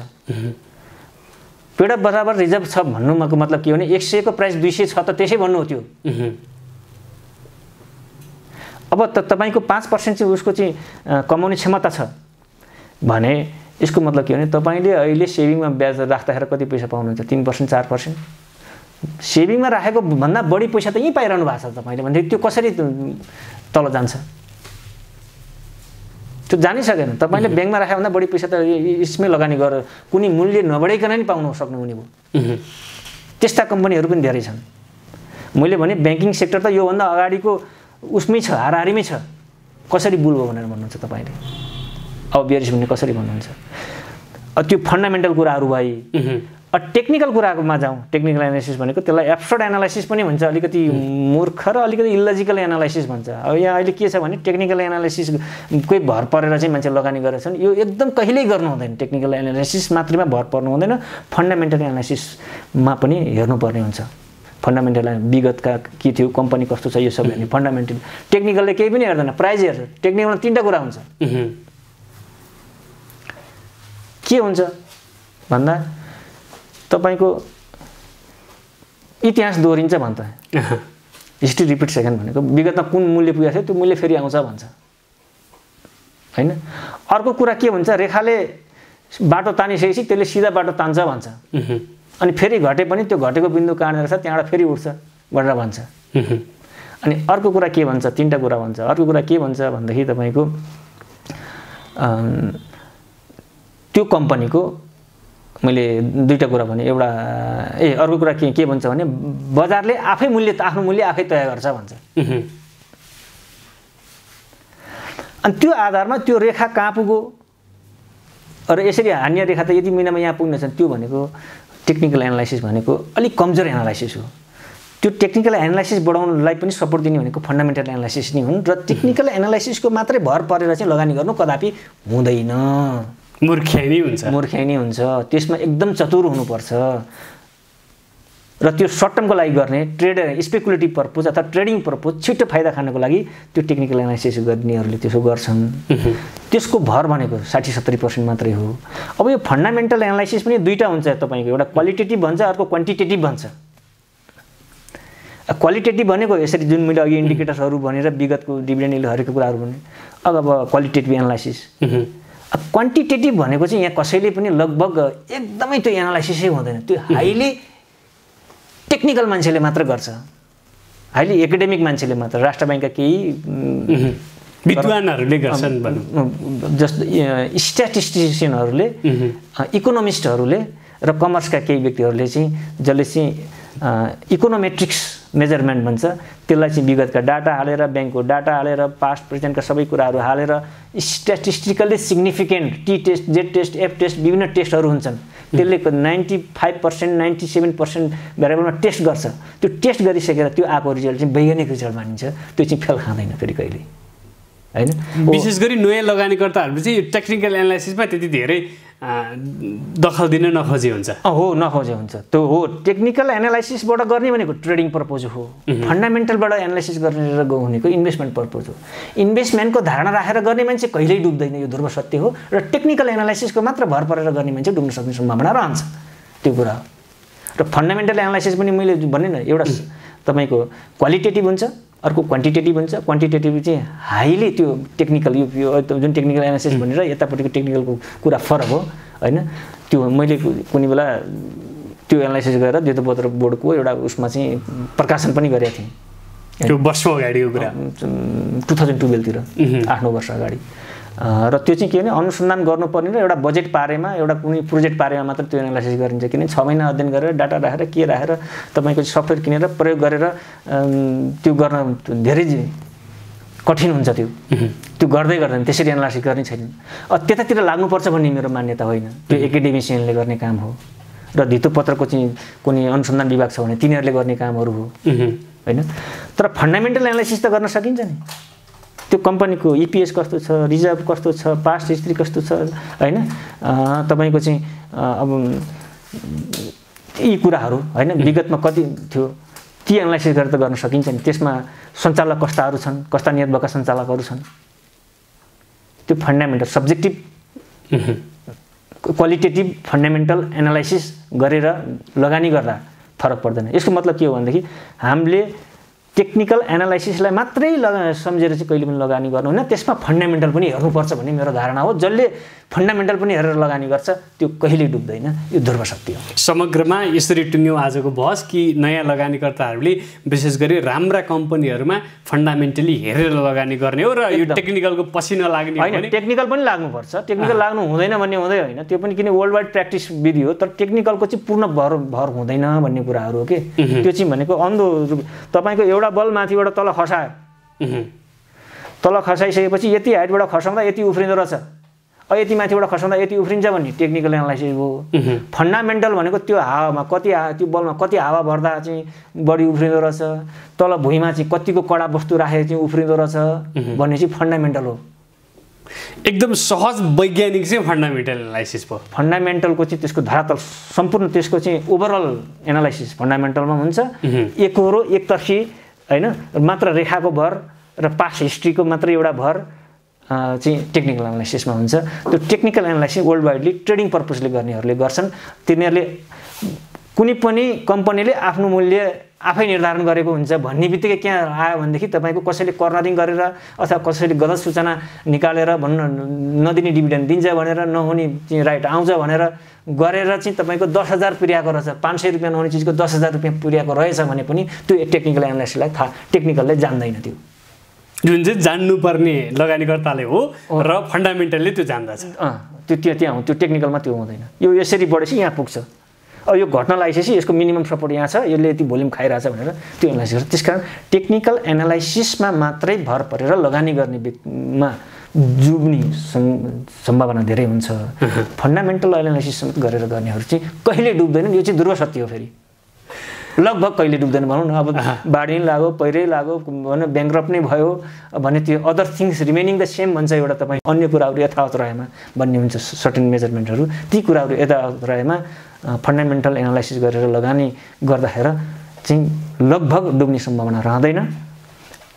पेडअप बराबर रिजर्भ छ भन्नुमाको मतलब के भने एक सयको प्राइस दुई सय छ त त्यसै भन्नु हो त्यो अब त तपाईँको पाँच पर्सेन्ट चाहिँ उसको चाहिँ कमाउने क्षमता छ भने यसको मतलब के भने तपाईँले अहिले सेभिङमा ब्याज राख्दाखेरि कति पैसा पाउनुहुन्छ तिन पर्सेन्ट चार पर्सेन्ट सेभिङमा राखेको भन्दा बढी पैसा त यहीँ पाइरहनु भएको छ तपाईँले भने त्यो कसरी तल जान्छ त्यो जानै सकेन तपाईँले ब्याङ्कमा राख्यो भन्दा बढी पैसा त यसमै लगानी गरेर कुनै मूल्य नबढाइकन नि पाउन सक्नुहुने भयो त्यस्ता कम्पनीहरू पनि धेरै छन् मैले भने ब्याङ्किङ सेक्टर त योभन्दा अगाडिको उसमै छ हाराहारीमै छ कसरी बुल भयो भनेर भन्नुहुन्छ तपाईँले अब बेरिस भन्ने कसरी भन्नुहुन्छ त्यो फन्डामेन्टल कुराहरू भए टेक्निकल कुरामा जाउँ टेक्निकल एनालाइसिस भनेको त्यसलाई एप्सोड एनालाइसिस पनि भन्छ अलिकति मूर्ख र अलिकति इलोजिकल एनालाइसिस भन्छ अब यहाँ अहिले के छ भने टेक्निकल एनालाइसिसकै भर परेर चाहिँ मान्छे लगानी छन् यो एकदम कहिल्यै गर्नु हुँदैन टेक्निकल एनालाइसिस मात्रैमा भर पर्नु हुँदैन फन्डामेन्टल एनालाइसिसमा पनि हेर्नुपर्ने हुन्छ फन्डामेन्टल विगतका के थियो कम्पनी कस्तो छ यो सबै हेर्ने फन्डामेन्टल टेक्निकलले केही पनि हेर्दैन प्राइज हेर्छ टेक्निकलमा तिनवटा कुरा हुन्छ के हुन्छ भन्दा तपाईँको इतिहास दोहोरिन्छ भन्छ हिस्ट्री रिपिट सेकेन्ड भनेको विगतमा कुन मूल्य पुगेको थियो त्यो मूल्य फेरि आउँछ भन्छ होइन अर्को कुरा के भन्छ रेखाले बाटो तानिसकेपछि त्यसले सिधा बाटो तान्छ भन्छ अनि फेरि घटे पनि त्यो घटेको बिन्दु काटेर छ त्यहाँबाट फेरि उठ्छ भनेर भन्छ अनि अर्को कुरा के भन्छ तिनवटा कुरा भन्छ अर्को कुरा के भन्छ भन्दाखेरि तपाईँको त्यो कम्पनीको मैले दुईवटा कुरा भने एउटा ए अर्को कुरा के के भन्छ भने बजारले आफै मूल्य आफ्नो मूल्य आफै तय गर्छ भन्छ अनि त्यो आधारमा त्यो रेखा कहाँ पुगो र यसरी हानिया रेखा त यति महिनामा यहाँ पुग्नेछन् त्यो भनेको टेक्निकल एनालाइसिस भनेको अलिक कमजोर एनालाइसिस हो त्यो टेक्निकल एनालाइसिस बढाउनलाई पनि सपोर्ट दिने भनेको फन्डामेन्टल एनालाइसिस नै हुन् र टेक्निकल एनालाइसिसको मात्रै भर परेर चाहिँ लगानी गर्नु कदापि हुँदैन नै हुन्छ नै हुन्छ त्यसमा एकदम चतुर हुनुपर्छ र त्यो सर्ट टर्मको लागि गर्ने ट्रेड स्पेकुलेटिभ पर्पोज अथवा ट्रेडिङ पर्पोज छिटो फाइदा खानको लागि त्यो टेक्निकल एनालाइसिस गर्नेहरूले त्यसो गर्छन् त्यसको भर भनेको साठी सत्तरी पर्सेन्ट मात्रै हो अब यो फन्डामेन्टल एनालाइसिस पनि दुईवटा हुन्छ तपाईँको एउटा क्वालिटेटिभ भन्छ अर्को क्वान्टिटेटिभ भन्छ क्वालिटेटिभ भनेको यसरी जुन मैले अघि इन्डिकेटर्सहरू भनेर विगतको डिभिडेन्ड हरेको कुराहरू भने अब अब क्वालिटेटिभ एनालाइसिस क्वान्टिटेटिभ भनेको चाहिँ यहाँ कसैले पनि लगभग एकदमै त्यो एनालाइसिसै हुँदैन त्यो हाइली टेक्निकल मान्छेले मात्र गर्छ हाइली एकाडेमिक मान्छेले मात्र राष्ट्र ब्याङ्कका केही विद्वानहरूले गर्छन् जस्तो स्ट्याटिस्टिसियनहरूले इकोनोमिस्टहरूले र कमर्सका केही व्यक्तिहरूले चाहिँ जसले चाहिँ इकोनोमेट्रिक्स मेजरमेन्ट भन्छ त्यसलाई चाहिँ विगतका डाटा हालेर ब्याङ्कको डाटा हालेर पास्ट प्रेजेन्टका सबै कुराहरू हालेर statistically significant t test z test f test विभिन्न टेस्टहरू हुन्छन् त्यसले ninety five percent ninety seven percent भेराइबलमा टेस्ट गर्छ त्यो टेस्ट गरिसकेर त्यो आएको रिजल्ट चाहिँ वैज्ञानिक रिजल्ट मानिन्छ त्यो चाहिँ फेल खाँदैन फेरि कहिले होइन विशेष गरी नयाँ लगानीकर्ताहरू चाहिँ टेक्निकल एनालाइसिसमा त्यति धेरै दखल दिन नखोजे हुन्छ हो नखोजे हुन्छ त्यो हो टेक्निकल एनालाइसिसबाट गर्ने भनेको ट्रेडिङ पर्पोज हो फन्डामेन्टलबाट एनालाइसिस गरेर भनेको इन्भेस्टमेन्ट पर्पोज हो इन्भेस्टमेन्टको धारणा राखेर गर्ने मान्छे कहिल्यै डुब्दैन यो ध्रुव सत्य हो र टेक्निकल एनालाइसिसको मात्र भर परेर गर्ने मान्छे डुब्न सक्ने सम्भावना रहन्छ त्यो कुरा हो र फन्डामेन्टल एनालाइसिस पनि मैले भने न एउटा तपाईँको क्वालिटेटिभ हुन्छ अर्को क्वान्टिटेटिभ हुन्छ क्वान्टिटेटिभ चाहिँ हाईली त्यो टेक्निकल यो जुन टेक्निकल एनालाइसिस भनेर यतापट्टिको टेक्निकलको कुरा फरक हो होइन त्यो मैले कुनै बेला त्यो एनालाइसिस गरेर द्वितपत्र बोर्डको एउटा उसमा चाहिँ प्रकाशन पनि गरेको थिएँ त्यो वर्ष अगाडिको कुरा टु थाउजन्ड टुवेल्भतिर आठ नौ वर्ष अगाडि र त्यो चाहिँ के भने अनुसन्धान गर्नुपर्ने र एउटा बजेट पारेमा एउटा कुनै प्रोजेक्ट पारेमा मात्र त्यो एनालाइसिस गरिन्छ किनभने छ महिना अध्ययन गरेर डाटा राखेर के राखेर तपाईँको सफ्टवेयर किनेर प्रयोग गरेर त्यो गर्न धेरै कठिन हुन्छ त्यो त्यो गर्दै गर्दैन त्यसरी एनालाइसिस गर्ने छैन त्यतातिर लाग्नुपर्छ भन्ने मेरो मान्यता होइन त्यो एकाडेमिसियनले गर्ने काम हो र धितो पत्रको चाहिँ कुनै अनुसन्धान विभाग छ भने तिनीहरूले गर्ने कामहरू हो होइन तर फन्डामेन्टल एनालाइसिस त गर्न सकिन्छ नि त्यो कम्पनीको इपिएस e कस्तो छ रिजर्भ कस्तो छ पास्ट हिस्ट्री कस्तो छ होइन तपाईँको चाहिँ अब यी कुराहरू होइन विगतमा कति थियो ती एनालाइसिस गरेर त गर्न सकिन्छ नि त्यसमा सञ्चालक कस्ताहरू छन् कस्ता नियत भएका सञ्चालकहरू छन् त्यो fundamental subjective qualitative fundamental analysis गरेर लगानी गर्दा फरक पर्दैन यसको मतलब के हो भनेदेखि हामीले टेक्निकल एनालाइसिसलाई मात्रै लगा सम्झेर चाहिँ कहिले पनि लगानी गर्नु हुन्न त्यसमा फन्डामेन्टल पनि हेर्नुपर्छ भन्ने मेरो धारणा हो जसले फन्डामेन्टल पनि हेरेर लगानी गर्छ त्यो कहिले डुब्दैन यो ध्रुव शक्ति हो समग्रमा यसरी टुङ्ग्यौँ आजको बहस कि नयाँ लगानीकर्ताहरूले विशेष गरी राम्रा कम्पनीहरूमा फन्डामेन्टली हेरेर लगानी गर्ने हो र यो टेक्निकलको पसिना लाग्ने होइन टेक्निकल पनि लाग्नुपर्छ टेक्निकल लाग्नु हुँदैन भन्ने हुँदै होइन त्यो पनि किन वर्ल्ड वाइड प्र्याक्टिस विधि हो तर टेक्निकलको चाहिँ पूर्ण भर भर हुँदैन भन्ने कुराहरू हो कि त्यो चाहिँ भनेको अन्धो तपाईँको एउटा एउटा बल माथिबाट तल खसायो तल खसाइसकेपछि यति हाइटबाट खसाउँदा यति उफ्रिँदो रहेछ यति माथिबाट खसाउँदा यति उफ्रिन्छ भन्ने टेक्निकल एनालाइसिस भयो फन्डामेन्टल भनेको त्यो हावामा कति हावा त्यो बलमा कति हावा भर्दा चाहिँ बढी उफ्रिँदो रहेछ तल भुइँमा चाहिँ कतिको कडा वस्तु राखेर चाहिँ उफ्रिँदो रहेछ भन्ने चाहिँ फन्डामेन्टल हो एकदम सहज वैज्ञानिक चाहिँ फन्डामेन्टल एनालाइसिस भयो फन्डामेन्टलको चाहिँ त्यसको धरातल सम्पूर्ण त्यसको चाहिँ ओभरअल एनालाइसिस फन्डामेन्टलमा हुन्छ एकहोरो एकतर्फी होइन मात्र रेखाको भर र पास हिस्ट्रीको मात्र एउटा भर चाहिँ टेक्निकल एनालाइसिसमा हुन्छ त्यो technical analysis world widely trading पर्पजले गर्नेहरूले गर्छन् तिनीहरूले कुनै पनि कम्पनीले आफ्नो मूल्य आफै निर्धारण गरेको हुन्छ भन्ने बित्तिकै कहाँ आयो भनेदेखि तपाईँको कसैले कर्नरिङ गरेर अथवा कसैले गलत सूचना निकालेर भन्न नदिने डिभिडेन्ड दिन्छ भनेर नहुने राइट आउँछ भनेर गरेर चाहिँ तपाईँको दस हजार पुर्याएको रहेछ पाँच सय रुपियाँ नहुने चिजको दस हजार रुपियाँ पुर्याएको रहेछ भने पनि त्यो टेक्निकल एनालाइसिसलाई थाहा टेक्निकलले जान्दैन त्यो जुन चाहिँ जान्नुपर्ने लगानीकर्ताले हो र फन्डामेन्टल्ली त्यो जान्दछ त्यो त्यो त्यहाँ त्यो टेक्निकलमा त्यो हुँदैन यो यसरी बढेपछि यहाँ पुग्छ अब यो घटना लगाइसकेपछि यसको मिनिमम सपोर्ट यहाँ छ यसले यति भोल्युम खाइरहेछ भनेर त्यो एनालाइसिस गर्छ त्यस कारण टेक्निकल एनालाइसिसमा मात्रै भर परेर लगानी गर्ने व्यक्तिमा जुब्ने सम्भावना धेरै हुन्छ फन्डामेन्टल (laughs) एनालाइसिस गरेर गर्नेहरू चाहिँ कहिले डुब्दैनन् यो चाहिँ दुर्वसत्य सत्य हो फेरि लगभग कहिले डुब्दैन भनौँ न अब (laughs) बाढी लाग्यो पहिरै लाग्यो भनौँ ब्याङ्क्रप नै भयो भने त्यो other things remaining the same भन्छ एउटा तपाईँ अन्य कुराहरू यथावत रहेमा भन्ने हुन्छ सर्टेन मेजरमेन्टहरू ती कुराहरू यथावत रहेमा फन्डामेन्टल एनालाइसिस गरेर लगानी गर्दाखेरि चाहिँ लगभग डुब्ने सम्भावना रहँदैन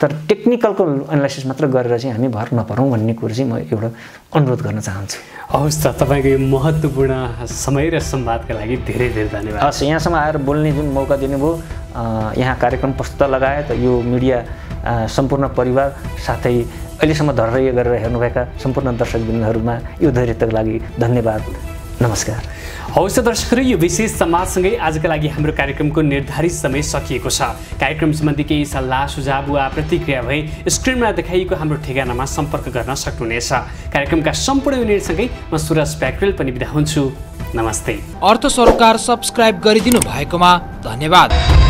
तर टेक्निकलको एनालाइसिस मात्र गरेर चाहिँ हामी भर नपरौँ भन्ने कुरो चाहिँ म एउटा अनुरोध गर्न चाहन्छु हवस् त तपाईँको यो महत्त्वपूर्ण समय र संवादका लागि धेरै धेरै धन्यवाद हस् यहाँसम्म आएर बोल्ने जुन मौका दिनुभयो यहाँ कार्यक्रम प्रस्तुत लगायत यो मिडिया सम्पूर्ण परिवार साथै अहिलेसम्म धैर्य गरेर हेर्नुभएका सम्पूर्ण दर्शकबिन्दहरूमा यो धैर्यताको लागि धन्यवाद नमस्कार हवस् दर्शकहरू यो विशेष समाजसँगै आजका लागि हाम्रो कार्यक्रमको निर्धारित समय सकिएको छ कार्यक्रम सम्बन्धी केही सल्लाह सुझाव वा प्रतिक्रिया भए स्क्रिनमा देखाइएको हाम्रो ठेगानामा सम्पर्क गर्न सक्नुहुनेछ कार्यक्रमका सम्पूर्ण युनिटसँगै म सुरज प्याक्रेल पनि बिदा हुन्छु नमस्ते अर्थ सरकार सब्सक्राइब गरिदिनु भएकोमा धन्यवाद